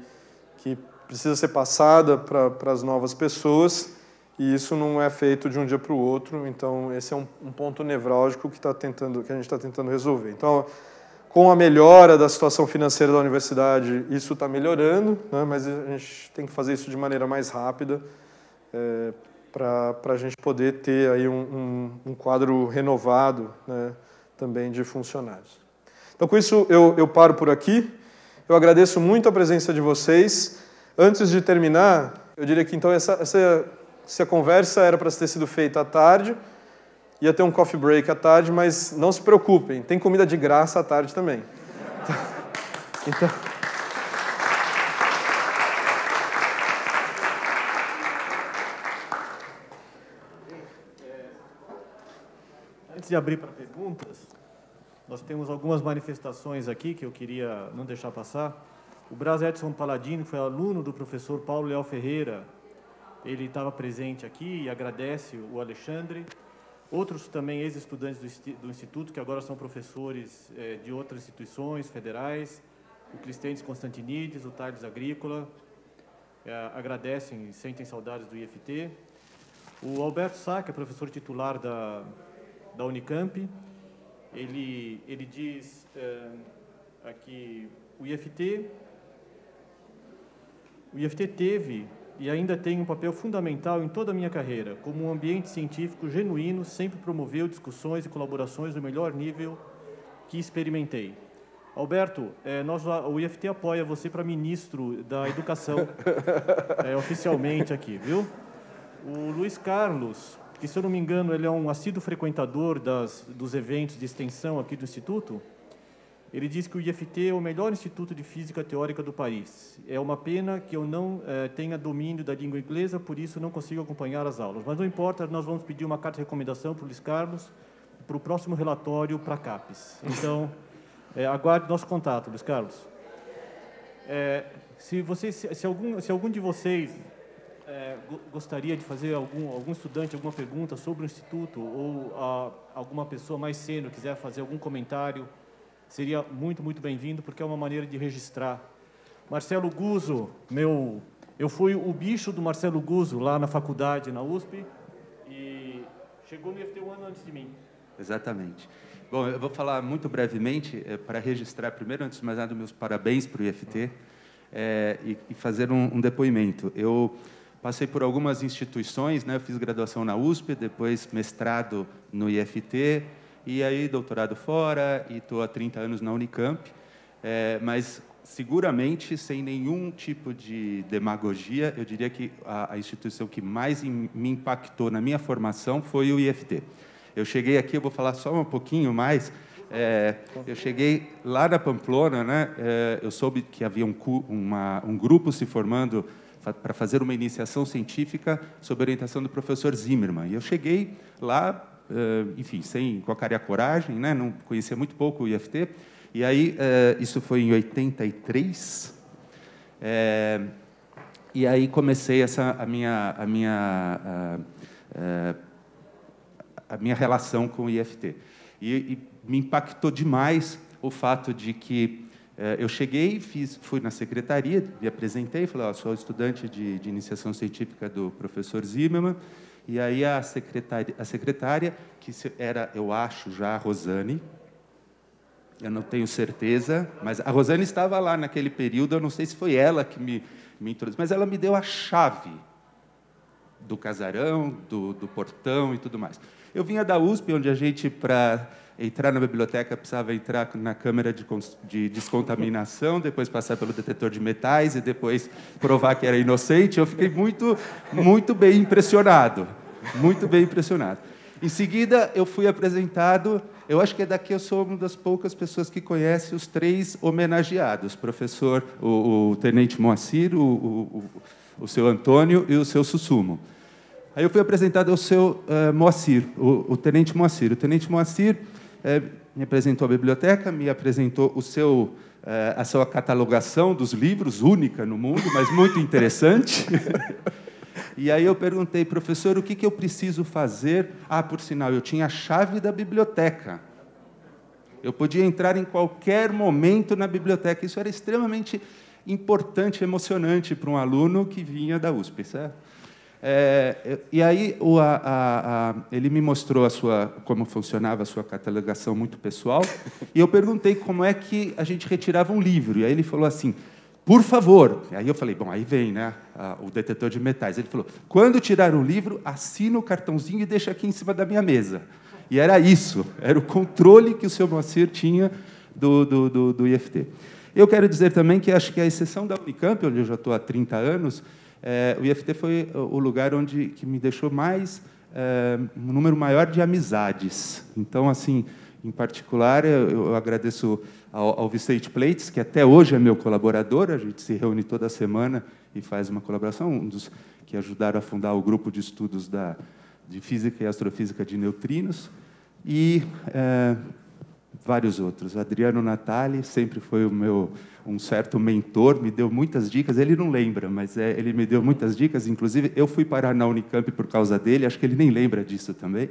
que precisa ser passada para as novas pessoas e isso não é feito de um dia para o outro. Então, esse é um, um ponto nevrálgico que, tá tentando, que a gente está tentando resolver. Então, com a melhora da situação financeira da universidade, isso está melhorando, né? mas a gente tem que fazer isso de maneira mais rápida. É, para a gente poder ter aí um, um, um quadro renovado né, também de funcionários. Então, com isso, eu, eu paro por aqui. Eu agradeço muito a presença de vocês. Antes de terminar, eu diria que então essa, essa, conversa era para ter sido feita à tarde, ia ter um coffee break à tarde, mas não se preocupem, tem comida de graça à tarde também. <laughs> então... então antes de abrir para perguntas, nós temos algumas manifestações aqui que eu queria não deixar passar. O Braz Edson Paladino foi aluno do professor Paulo Leal Ferreira. Ele estava presente aqui e agradece o Alexandre. Outros também ex-estudantes do, Instituto, que agora são professores eh, de outras instituições federais, o Cristentes Constantinides, o Tales Agrícola, agradecem eh, agradecem, sentem saudades do IFT. O Alberto Sá, que é professor titular da da Unicamp. Ele, ele diz eh, aqui, o IFT, o IFT teve e ainda tem um papel fundamental em toda a minha carreira. Como um ambiente científico genuíno, sempre promoveu discussões e colaborações do melhor nível que experimentei. Alberto, é, nós, o IFT apoia você para ministro da Educação, é, <laughs> oficialmente aqui, viu? O Luiz Carlos que, se eu não me engano, ele é um assíduo frequentador das, dos eventos de extensão aqui do Instituto, ele diz que o IFT é o melhor instituto de física teórica do país. É uma pena que eu não eh, tenha domínio da língua inglesa, por isso não consigo acompanhar as aulas. Mas não importa, nós vamos pedir uma carta de recomendação para o Luiz Carlos para o próximo relatório para a CAPES. Então, <laughs> eh, aguarde nosso contato, Luiz Carlos. Eh, se, vocês, se, algum, se algum de vocês é, gostaria de fazer algum, algum estudante alguma pergunta sobre o Instituto ou a, ah, alguma pessoa mais cedo quiser fazer algum comentário, seria muito, muito bem-vindo, porque é uma maneira de registrar. Marcelo Guzo, meu... Eu fui o bicho do Marcelo Guzo lá na faculdade, na USP, e chegou no IFT um ano antes de mim. Exatamente. Bom, eu vou falar muito brevemente é, para registrar, primeiro, antes de mais nada, meus parabéns para o IFT é, eh, e, e, fazer um, um depoimento. Eu Passei por algumas instituições, né? Eu fiz graduação na USP, depois mestrado no IFT, e aí doutorado fora, e estou há 30 anos na Unicamp. É, mas seguramente, sem nenhum tipo de demagogia, eu diria que a, a instituição que mais me impactou na minha formação foi o IFT. Eu cheguei aqui, eu vou falar só um pouquinho mais. É, eu cheguei lá na Pamplona, né? É, eu soube que havia um, uma, um grupo se formando para fazer uma iniciação científica sob orientação do professor Zimmermann. E eu cheguei lá, eh, enfim, sem qualquer a coragem, né? não conhecia muito pouco o IFT, e aí, eh, isso foi em 83, eh, e aí comecei essa, a minha, a minha, a, ah, a, a minha relação com o IFT. E, e me impactou demais o fato de que eh, eu cheguei, fiz, fui na secretaria, me apresentei, falei, oh, sou estudante de, de, iniciação científica do professor Zimmermann, e aí a secretária, a secretária, que era, eu acho, já a Rosane, eu não tenho certeza, mas a Rosane estava lá naquele período, eu não sei se foi ela que me, me introduziu, mas ela me deu a chave do casarão, do, do portão e tudo mais. Eu vinha da USP, onde a gente, para entrar na biblioteca precisava entrar na câmera de, de descontaminação, depois passar pelo detetor de metais e depois provar que era inocente. Eu fiquei muito, muito bem impressionado, muito bem impressionado. Em seguida, eu fui apresentado. Eu acho que é daqui eu sou uma das poucas pessoas que conhece os três homenageados: professor, o, o tenente Moacir, o, o, o, seu Antônio e o seu Sussumo. Aí eu fui apresentado ao seu uh, Moacir, o, o tenente Moacir. O tenente Moacir é, me apresentou a biblioteca, me apresentou o seu, é, a sua catalogação dos livros, única no mundo, mas muito interessante. <laughs> e aí eu perguntei, professor, o que, que eu preciso fazer? Ah, por sinal, eu tinha a chave da biblioteca. Eu podia entrar em qualquer momento na biblioteca. Isso era extremamente importante, emocionante para um aluno que vinha da USP, certo? É, e aí o, a, a, a, ele me mostrou sua, como funcionava a sua catalogação muito pessoal e eu perguntei como é que a gente retirava um livro. E aí ele falou assim, por favor. E aí eu falei, bom, aí vem né, o detetor de metais. Ele falou, quando tirar um livro, assina o cartãozinho e deixa aqui em cima da minha mesa. E era isso, era o controle que o seu Moacir tinha do, do, do, do IFT. Eu quero dizer também que acho que a exceção da Unicamp, onde eu já estou há 30 anos, é, o IFT foi é, o lugar onde que me deixou mais é, um número maior de amizades. Então, assim, em particular, eu, eu agradeço ao, ao, Vicente Plates, que até hoje é meu colaborador. A gente se reúne toda semana e faz uma colaboração. Um dos que ajudaram a fundar o grupo de estudos da, de física e astrofísica de neutrinos e é, vários outros. Adriano Natali sempre foi o meu um certo mentor me deu muitas dicas, ele não lembra, mas é, ele me deu muitas dicas, inclusive eu fui parar na Unicamp por causa dele, acho que ele nem lembra disso também.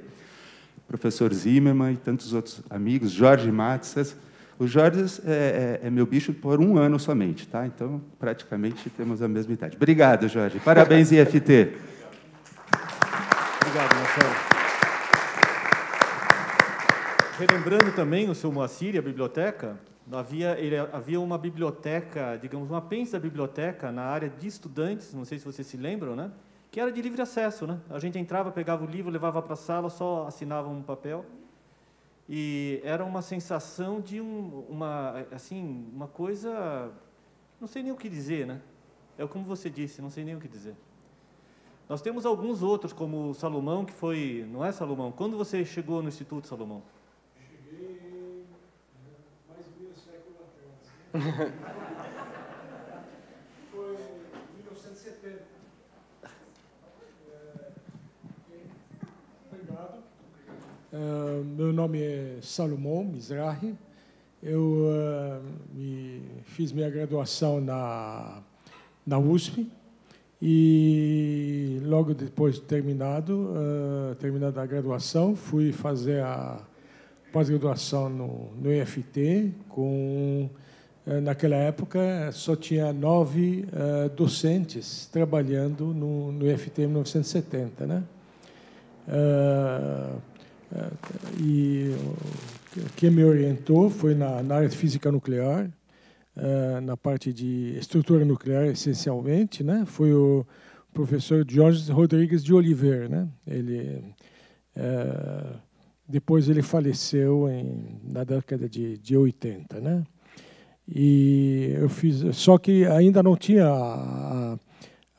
Professor Zimmermann e tantos outros amigos, Jorge Matzes. O Jorge é, é, é, meu bicho por um ano somente, tá? Então, praticamente temos a mesma idade. Obrigado, Jorge. Parabéns, <laughs> IFT. Obrigado, Marcelo. Relembrando também o seu Moacir e a biblioteca, Havia, ele, havia uma biblioteca, digamos, uma pensa biblioteca na área de estudantes, não sei se vocês se lembram, né? que era de livre acesso. Né? A gente entrava, pegava o livro, levava para a sala, só assinava um papel. E era uma sensação de um, uma, assim, uma coisa... Não sei nem o que dizer, né? É como você disse, não sei nem o que dizer. Nós temos alguns outros, como Salomão, que foi... Não é Salomão? Quando você chegou no Instituto Salomão? Foi em 1970. Obrigado. Uh, meu nome é Salomão Mizrahi. Eu uh, me, fiz minha graduação na, na USP e logo depois de terminado, uh, terminada a graduação, fui fazer a pós-graduação no, no EFT com eh, naquela época eh, só tinha nove uh, docentes trabalhando no, no FT 1970, né? Uh, uh, e quem me orientou foi na, na área de física nuclear, na parte de estrutura nuclear essencialmente, né? Foi o professor Jorge Rodrigues de Oliveira, né? Ele depois ele faleceu em, na década de, de 80, né? E eu fiz, só que ainda não tinha, a,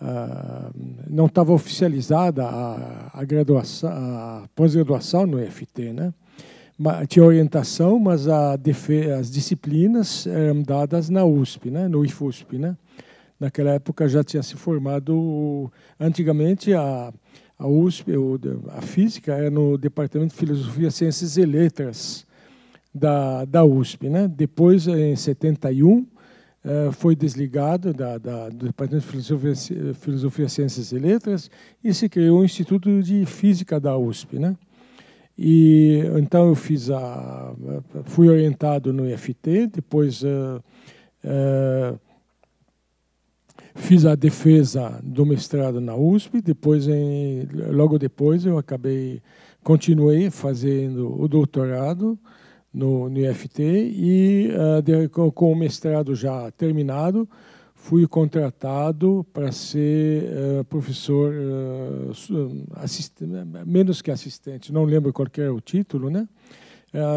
a, não estava oficializada a, a graduação, a pós-graduação no FT, né? tinha orientação, mas as disciplinas eram dadas na USP, né? no IFUSP. Né? Naquela época já tinha se formado. Antigamente, a, a USP, a física, era no Departamento de Filosofia, Ciências e Letras da, da USP. Né? Depois, em 71, eh, foi desligado da, da, do Departamento de Filosofia, Filosofia, Ciências e Letras e se criou o Instituto de Física da USP. Né? E então eu fiz a, fui orientado no IFT, depois uh, uh, fiz a defesa do mestrado na USP, depois em, logo depois eu acabei continuei fazendo o doutorado no, no IFT e uh, de, com, com, o mestrado já terminado, fui contratado para ser uh, professor, uh, menos que assistente, não lembro qual era o título, né?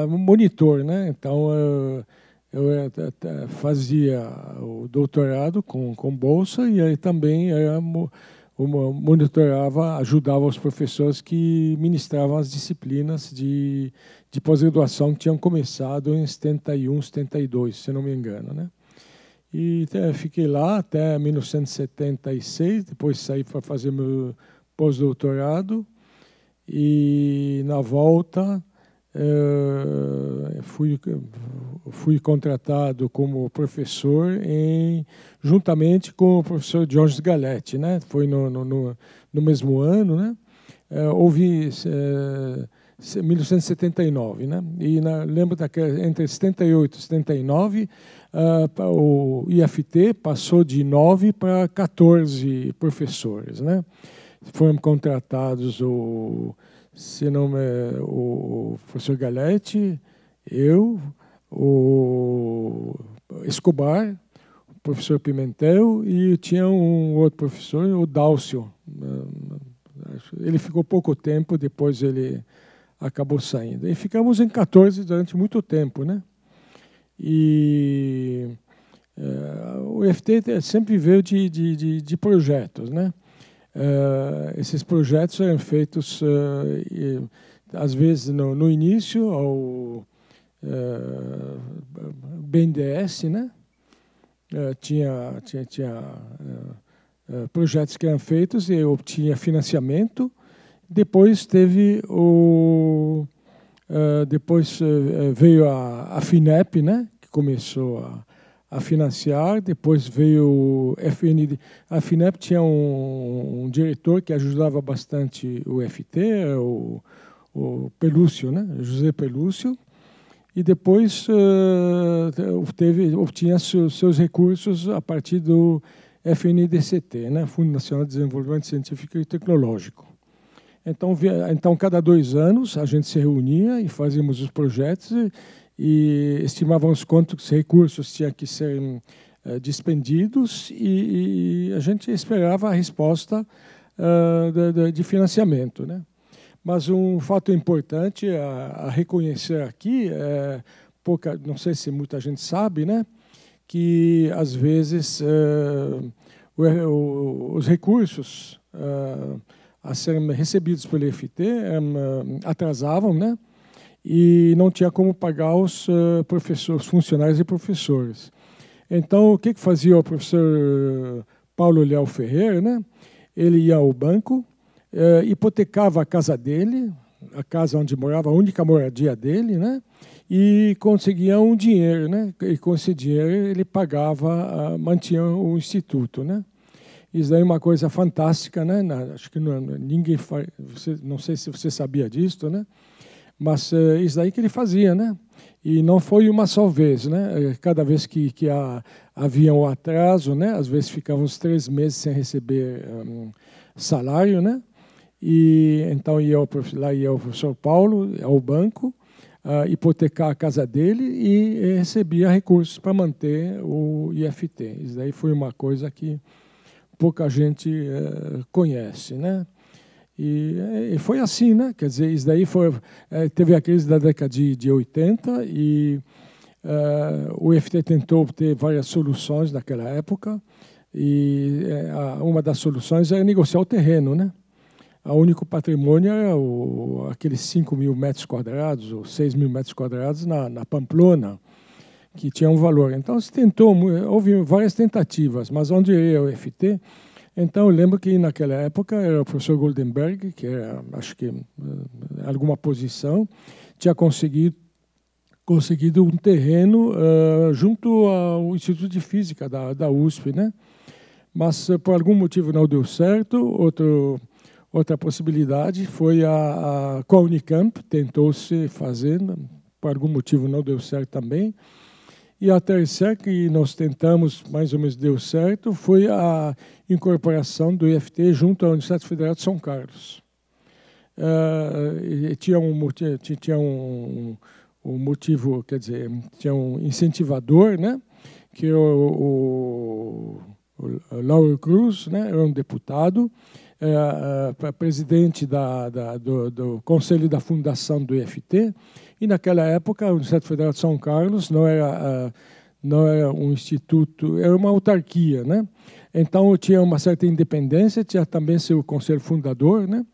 monitor, né? Então, eu eh, fazia o doutorado com, com bolsa e aí também era, eh, monitorava, ajudava os professores que ministravam as disciplinas de de pós-graduação que tinham começado em 71, 72, se não me engano, né? E é, fiquei lá até 1976, depois saí para fazer meu pós-doutorado e na volta eh, fui fui contratado como professor em juntamente com o professor Jorge Galetti, né? Foi no, no, no, mesmo ano, né? Eh, houve é, 1979, né? E na, lembro daquela entre 78 e 79, uh, ah, o IFT passou de 9 para 14 professores, né? Foram contratados o se não é, o professor Galete, eu, o Escobar, o professor Pimentel e tinha um outro professor, o Dálcio. Ah, ele ficou pouco tempo, depois ele acabou saindo. E ficamos em 14 durante muito tempo, né? E eh, o FT sempre veio de, de, de, de projetos, né? Eh, esses projetos eram feitos eh, às vezes no, no início ao BNDES, né? tinha tinha, tinha projetos que eram feitos e obtinha financiamento depois teve o uh, depois uh, veio a, a, Finep, né, que começou a, a, financiar. Depois veio o FND. A Finep tinha um, um diretor que ajudava bastante o FT, o, o Pelúcio, né, José Pelúcio. E depois uh, obtinha seus recursos a partir do FNDCT, né, Fundo Nacional de Desenvolvimento Científico e Tecnológico. Então, então, cada dois anos, a gente se reunia e fazíamos os projetos e, e estimávamos quantos recursos tinha que ser uh, eh, dispendidos e, e, a gente esperava a resposta uh, ah, de, de, financiamento. Né? Mas um fato importante a, a reconhecer aqui, é, pouca, não sei se muita gente sabe, né? que às vezes uh, o, o, os recursos uh, a serem recebidos pelo IFT um, ehm, atrasavam, né? E não tinha como pagar os uh, eh, professores, funcionários e professores. Então, o que, que fazia o professor eh, Paulo Léo Ferreira, né? Ele ia ao banco, eh, hipotecava a casa dele, a casa onde morava, a única moradia dele, né? E conseguia um dinheiro, né? E com esse dinheiro ele pagava, uh, mantinha o instituto, né? Isso daí é uma coisa fantástica, né? Acho que não, ninguém faz, não sei se você sabia disso, né? Mas é isso daí que ele fazia, né? E não foi uma só vez, né? Eh, cada vez que, que a, havia um atraso, né? Às vezes ficavam uns três meses sem receber um, salário, né? E então ia ao, lá ia ao professor Paulo, ao banco, hipotecar a casa dele e eh, recebia recursos para manter o IFT. Isso daí foi uma coisa que pouca gente é, conhece, né? E, eh, e, foi assim, né? Quer dizer, isso daí foi, é, teve a crise da década de, de 80 e é, o FT tentou obter várias soluções naquela época e a, uma das soluções era negociar o terreno, né? O único patrimônio era o, aqueles 5 mil metros quadrados ou 6 mil metros quadrados na, na Pamplona, que tinha um valor. Então, se tentou, houve várias tentativas, mas onde ia o FT? Então, eu lembro que naquela época era o professor Goldenberg, que era, acho que, eh, alguma posição, tinha conseguido, conseguido um terreno uh, junto ao Instituto de Física da, da USP, né? Mas, eh, por algum motivo, não deu certo. Outro, outra possibilidade foi a, a, Unicamp, tentou-se fazer, por algum motivo não deu certo também. E a terceira que nós tentamos, mais ou menos deu certo, foi a incorporação do IFT junto à Universidade Federal de São Carlos. Uh, tinha um, tinha um, um, motivo, quer dizer, tinha um incentivador, né? que é o, o, o Lauro Cruz né? era um deputado, eh, eh, presidente da, da do, do Conselho da Fundação do IFT, e naquela época, a Universidade Federal de São Carlos não era, ah, não era um instituto, era uma autarquia, né? Então tinha uma certa independência, tinha também seu conselho fundador, né?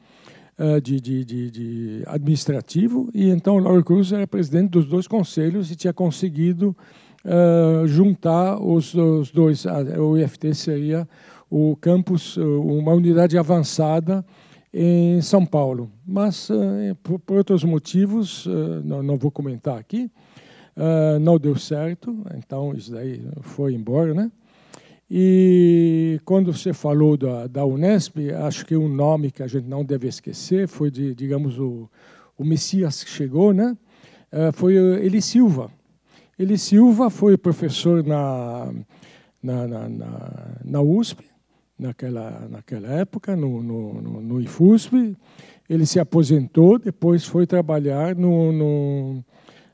Ah, de, de, de, de administrativo e então Lauro Cruz era presidente dos dois conselhos e tinha conseguido uh, juntar os, os dois o IFT seria o campus uma unidade avançada em São Paulo. Mas, eh, por, outros motivos, eh, não, vou comentar aqui, eh, não deu certo, então isso daí foi embora, né? E quando você falou da, da Unesp, acho que um nome que a gente não deve esquecer foi, de, digamos, o, o Messias que chegou, né? foi Eli Silva. Eli Silva foi professor na, na, na, na, na USP, naquela, naquela época, no, no, no, no IFUSP. Ele se aposentou, depois foi trabalhar no, no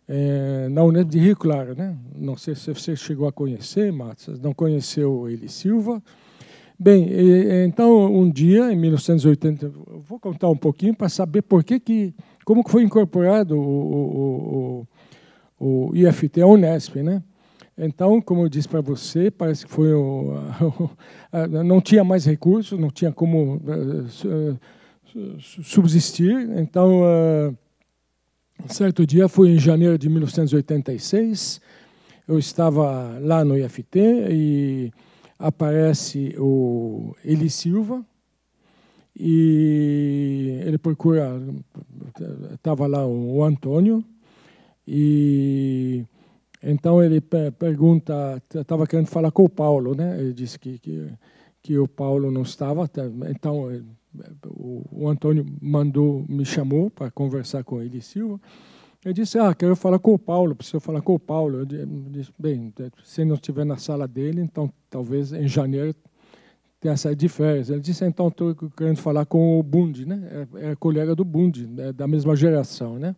é, na Unesp de Rio Claro. Né? Não sei se você chegou a conhecer, Matos, não conheceu ele Silva. Bem, e, então, um dia, em 1980, vou contar um pouquinho para saber por que, que como que foi incorporado o, o, o, o IFT à Unesp. Né? Então, como eu disse para você, parece que foi o, <laughs> não tinha mais recursos, não tinha como eh, eh, subsistir. Então, eh, certo dia foi em janeiro de 1986, eu estava lá no IFT e aparece o Eli Silva e ele procura, estava lá o Antônio e então ele pergunta, estava querendo falar com o Paulo, né? Ele disse que, que, que o Paulo não estava. Tá, então eh, o, o Antônio mandou, me chamou para conversar com ele Silva. Ele disse, ah, quero falar com o Paulo, preciso falar com o Paulo. Eu disse, bem, se não estiver na sala dele, então talvez em janeiro tenha saído de férias. Ele disse, então estou querendo falar com o Bundi, né? É, é colega do Bundi, né? da mesma geração, né?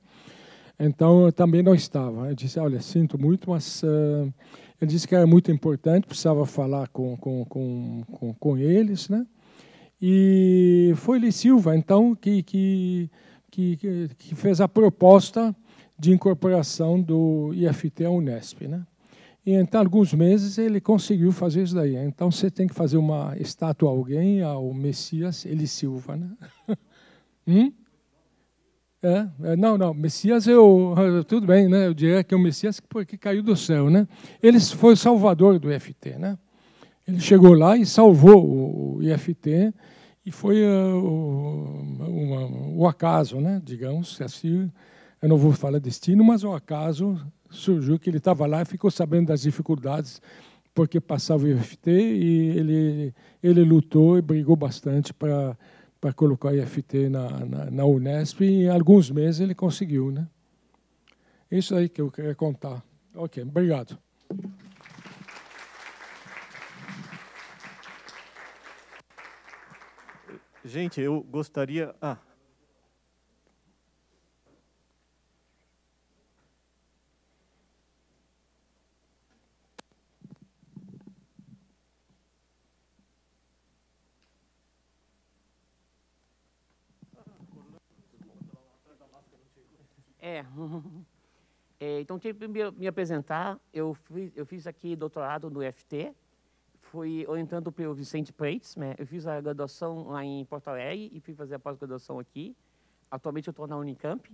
Então, eu também não estava. Eu disse, olha, sinto muito, mas... Uh, eh, ele disse que era muito importante, precisava falar com, com, com, com, com eles, né? E foi Lee Silva, então, que, que, que, que fez a proposta de incorporação do IFT à Unesp, né? E em então, alguns meses ele conseguiu fazer isso daí. Então você tem que fazer uma estátua a alguém, ao Messias Eli Silva, né? <laughs> hum? É, é, não, não, Messias eu. <laughs> Tudo bem, né? Eu diria que é o Messias que, porque caiu do céu, né? Ele foi o salvador do IFT, né? Ele chegou lá e salvou o IFT e foi uh, uma, o acaso, né? Digamos assim, eu não vou falar destino, mas o acaso surgiu que ele estava lá e ficou sabendo das dificuldades porque passava o IFT e ele, ele lutou e brigou bastante para para colocar IFT na, na, na, Unesp e em alguns meses ele conseguiu. Né? Isso aí que eu queria contar. Ok, obrigado. Gente, eu gostaria. Ah. É. <laughs> é então, tinha que me, me apresentar. Eu fiz, eu fiz aqui doutorado no FT, fui orientando pelo Vicente Preitz. né? Eu fiz a graduação lá em Porto Alegre e fui fazer a pós-graduação aqui. Atualmente eu estou na Unicamp.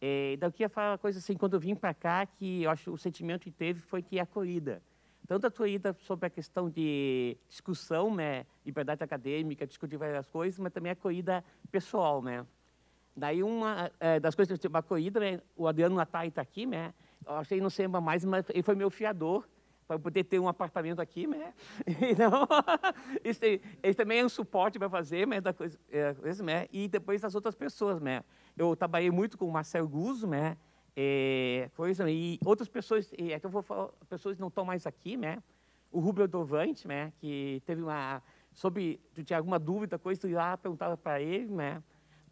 É, daqui a falar uma coisa assim, quando eu vim para cá, que eu acho o sentimento que teve foi que a corrida, tanto a corrida sobre a questão de discussão, né, liberdade acadêmica, discutir várias coisas, mas também a corrida pessoal, né? Daí uma é, das coisas que eu uma corrida, né, o Adriano Natai está aqui, né? Eu achei não sei mais, mas ele foi meu fiador para poder ter um apartamento aqui, né? <laughs> Então, <laughs> ele também é um suporte para fazer, né, da coisa, é, coisa, né? E depois as outras pessoas, né? Eu trabalhei muito com o Marcelo Guzzo, né? É, coisa, e outras pessoas, é que eu vou falar, pessoas não estão mais aqui, né? O Rubio Dovante, né? Que teve uma, sobre, tu tinha alguma dúvida, coisa, tu ia lá, perguntava para ele, né?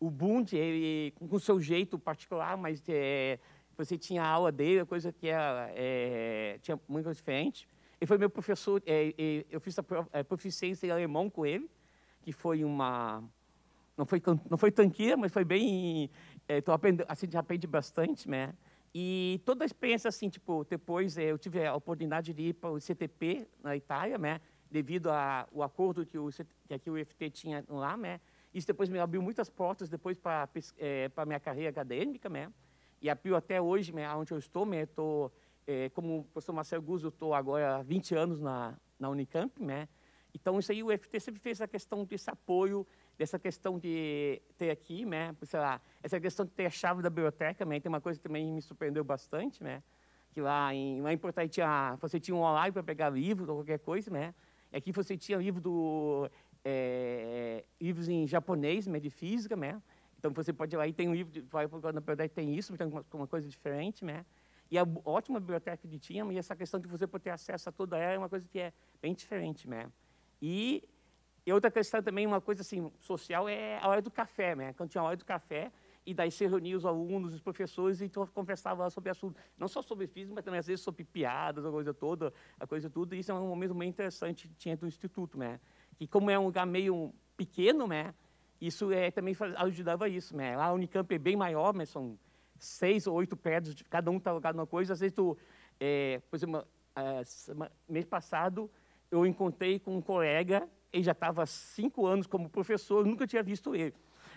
o Bund, ele, com seu jeito particular, mas é, você tinha a aula dele, coisa que era, é, é, tinha muito diferente. Ele foi meu professor, é, eu fiz a é, proficiência em alemão com ele, que foi uma... Não foi, não foi tanqueira, mas foi bem... Estou é, aprendendo, assim, aprendi bastante, né? E toda a experiência, assim, tipo, depois eu tive a oportunidade de ir para o CTP, na Itália, né? Devido ao acordo que, o, que aqui o IFT tinha lá, né? Isso depois me abriu muitas portas depois para é, eh, minha carreira acadêmica, né? E abriu até hoje, né, onde eu estou, né? Tô, é, como o professor Marcelo Guzzo, estou agora há 20 anos na, na Unicamp, né? Então, isso aí, o FT sempre fez a questão desse apoio, dessa questão de ter aqui, né? Sei lá, essa questão de ter a chave da biblioteca, né? Tem uma coisa que também me surpreendeu bastante, né? Que lá em, lá em Porto tinha, você tinha um online para pegar livro, ou qualquer coisa, né? É e aqui você tinha livro do é, é, livros em japonês, né, de física, né? Então você pode ir lá e tem um livro, de, vai procurar na biblioteca tem isso, tem uma, uma coisa diferente, né? E a ótima biblioteca de tinha, e essa questão de você poder ter acesso a toda ela é uma coisa que é bem diferente, né? E, e outra questão também, uma coisa assim, social, é a hora do café, né? Quando tinha a hora do café, e daí se reunia os alunos, os professores, e então conversava sobre assuntos, não só sobre física, mas também às vezes sobre piadas, a coisa toda, a coisa toda, e isso é um momento bem interessante que tinha do Instituto, né? que como é um lugar meio pequeno, né, isso é, também ajudava isso, né? Lá a Unicamp é bem maior, mas são seis ou oito prédios, cada um está alugado numa coisa. Às vezes tu, é, por exemplo, mês passado eu encontrei com um colega, ele já estava cinco anos como professor, nunca tinha visto ele.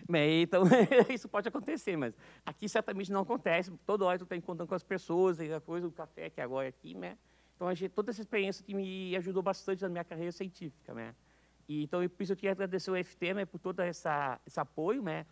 Né. Então, <laughs> isso pode acontecer, mas aqui certamente não acontece. Toda hora tu está encontrando com as pessoas, a coisa, o café que agora é aqui, né? Então, toda essa experiência que me ajudou bastante na minha carreira científica, né? E, então, por isso eu queria agradecer o FT né, por todo essa, esse apoio, né?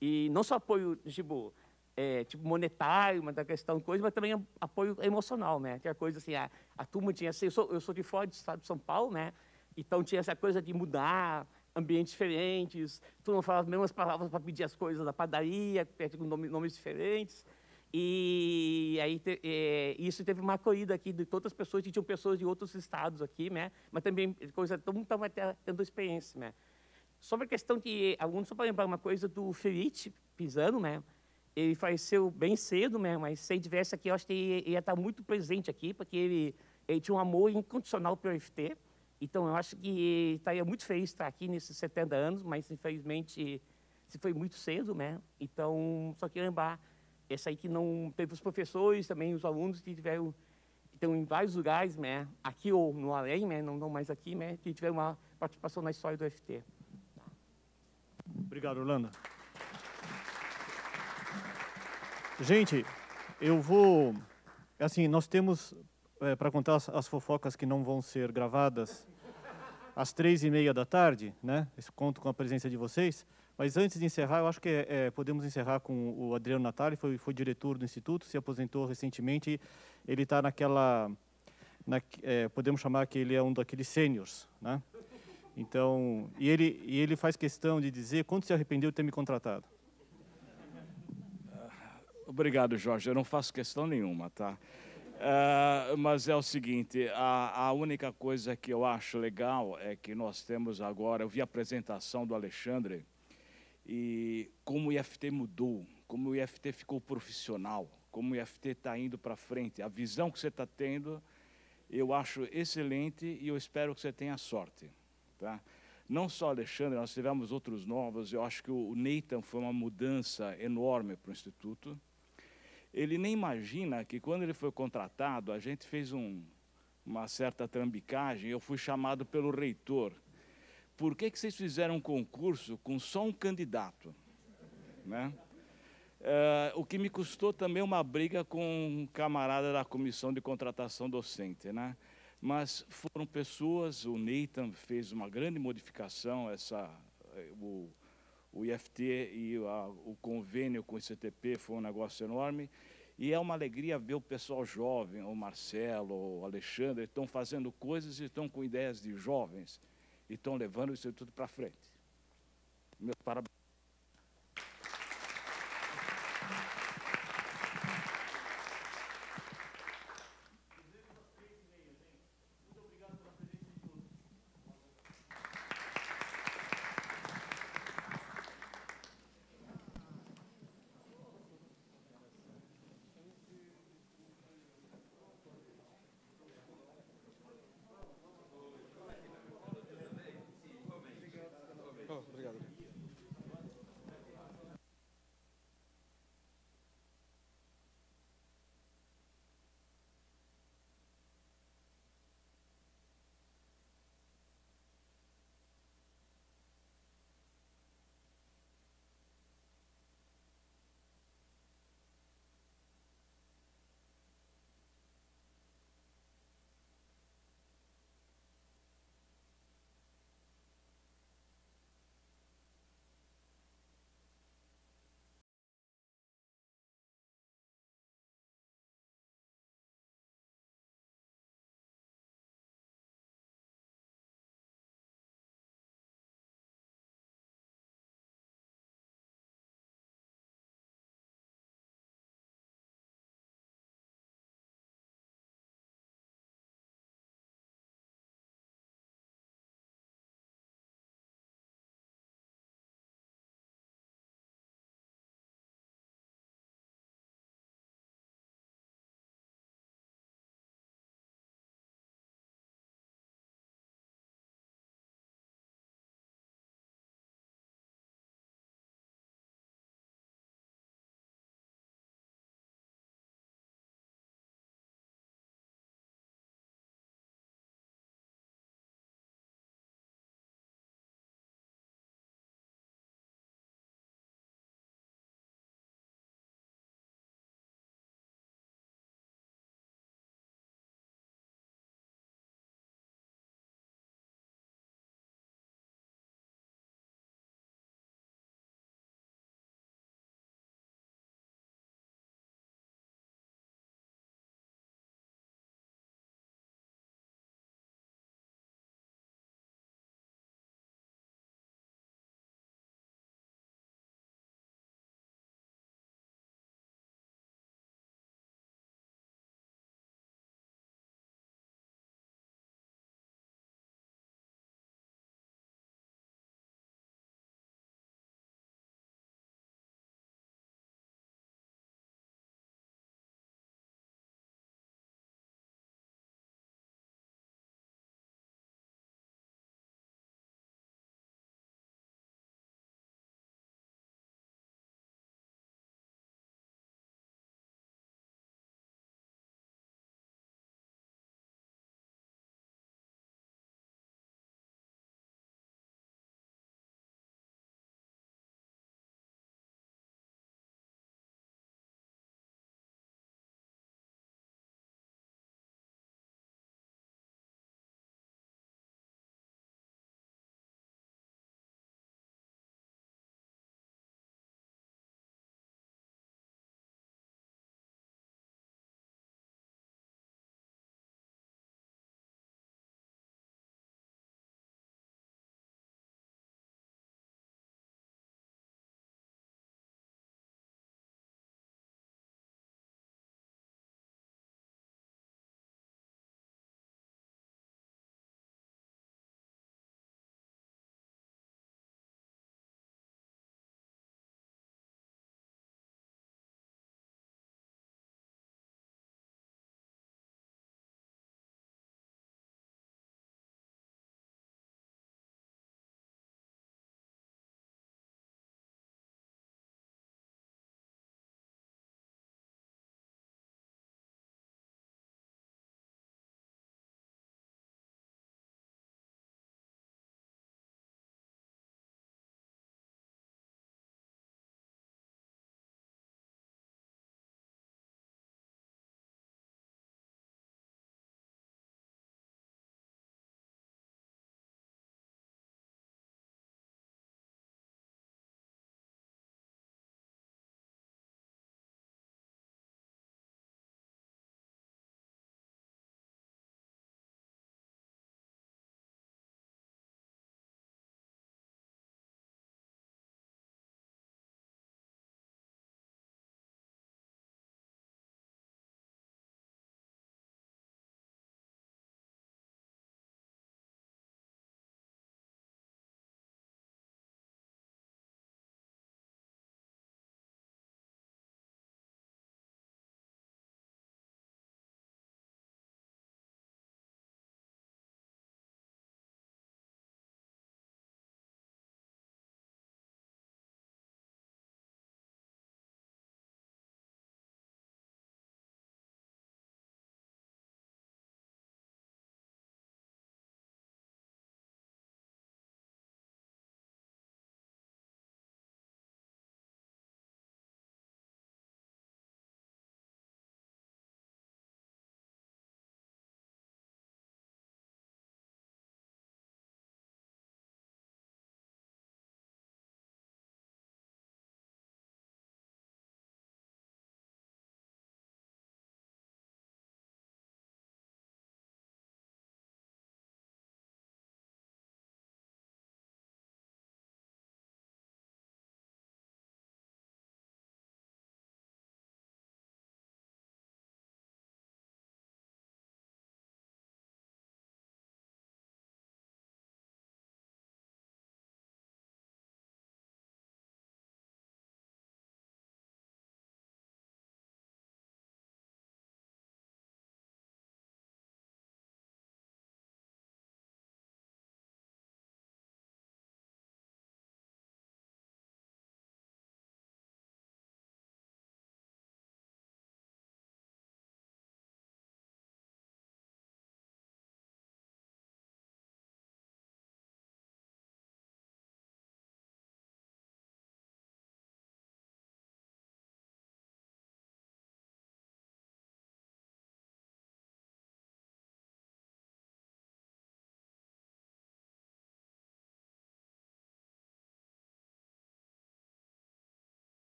E não só apoio, tipo, é, tipo monetário, mas da questão de coisa, mas também apoio emocional, né? Tinha coisa assim, a, a turma tinha assim, eu sou, eu sou de fora do estado de São Paulo, né? Então tinha essa coisa de mudar ambientes diferentes, tu não falava as mesmas palavras para pedir as coisas da padaria, pede nomes, nomes diferentes. E aí te, é, isso teve uma corrida aqui de todas as pessoas, que tinham pessoas de outros estados aqui, né? Mas também, coisa, todo mundo estava tendo experiência, né? Sobre a questão de, alguns só para lembrar uma coisa do Felipe Pisano, né? Ele faleceu bem cedo, né? Mas se ele tivesse aqui, eu acho que ele ia estar tá muito presente aqui, porque ele, ele tinha um amor incondicional pelo FT. Então, eu acho que estaria muito feliz estar aqui nesses 70 anos, mas infelizmente se foi muito cedo, né? Então, só que lembrar essa aí que não teve os professores também, os alunos que tiveram estão em vários lugares, né, aqui ou no além, né, não, não mais aqui, né, que tiveram uma participação na história do FT. Obrigado, Orlando. Gente, eu vou, assim, nós temos é, eh, para contar as, as, fofocas que não vão ser gravadas às três e meia da tarde, né? Eu conto com a presença de vocês. Mas antes de encerrar, eu acho que é, podemos encerrar com o Adriano Natali, foi, foi diretor do Instituto, se aposentou recentemente. Ele está naquela. Na, é, podemos chamar que ele é um daqueles sêniors, né? Então, e ele, e ele faz questão de dizer quanto se arrependeu de ter me contratado. Ah, obrigado, Jorge. Eu não faço questão nenhuma, tá? Uh, mas é o seguinte, a, a, única coisa que eu acho legal é que nós temos agora, eu vi a apresentação do Alexandre, e como o IFT mudou, como o IFT ficou profissional, como o IFT está indo para frente, a visão que você está tendo, eu acho excelente e eu espero que você tenha sorte. Tá? Não só Alexandre, nós tivemos outros novos, eu acho que o Nathan foi uma mudança enorme para o Instituto. Ele nem imagina que quando ele foi contratado, a gente fez um, uma certa trambicagem, eu fui chamado pelo reitor, por que, que vocês fizeram um concurso com só um candidato? Né? Uh, o que me custou também uma briga com um camarada da comissão de contratação docente, né? Mas foram pessoas, o Neitan fez uma grande modificação, essa, eh, o, o IFT e a, o convênio com o ICTP foi um negócio enorme, e é uma alegria ver o pessoal jovem, o Marcelo, o Alexandre, estão fazendo coisas e estão com ideias de jovens e estão levando isso tudo para frente. Meus parabéns.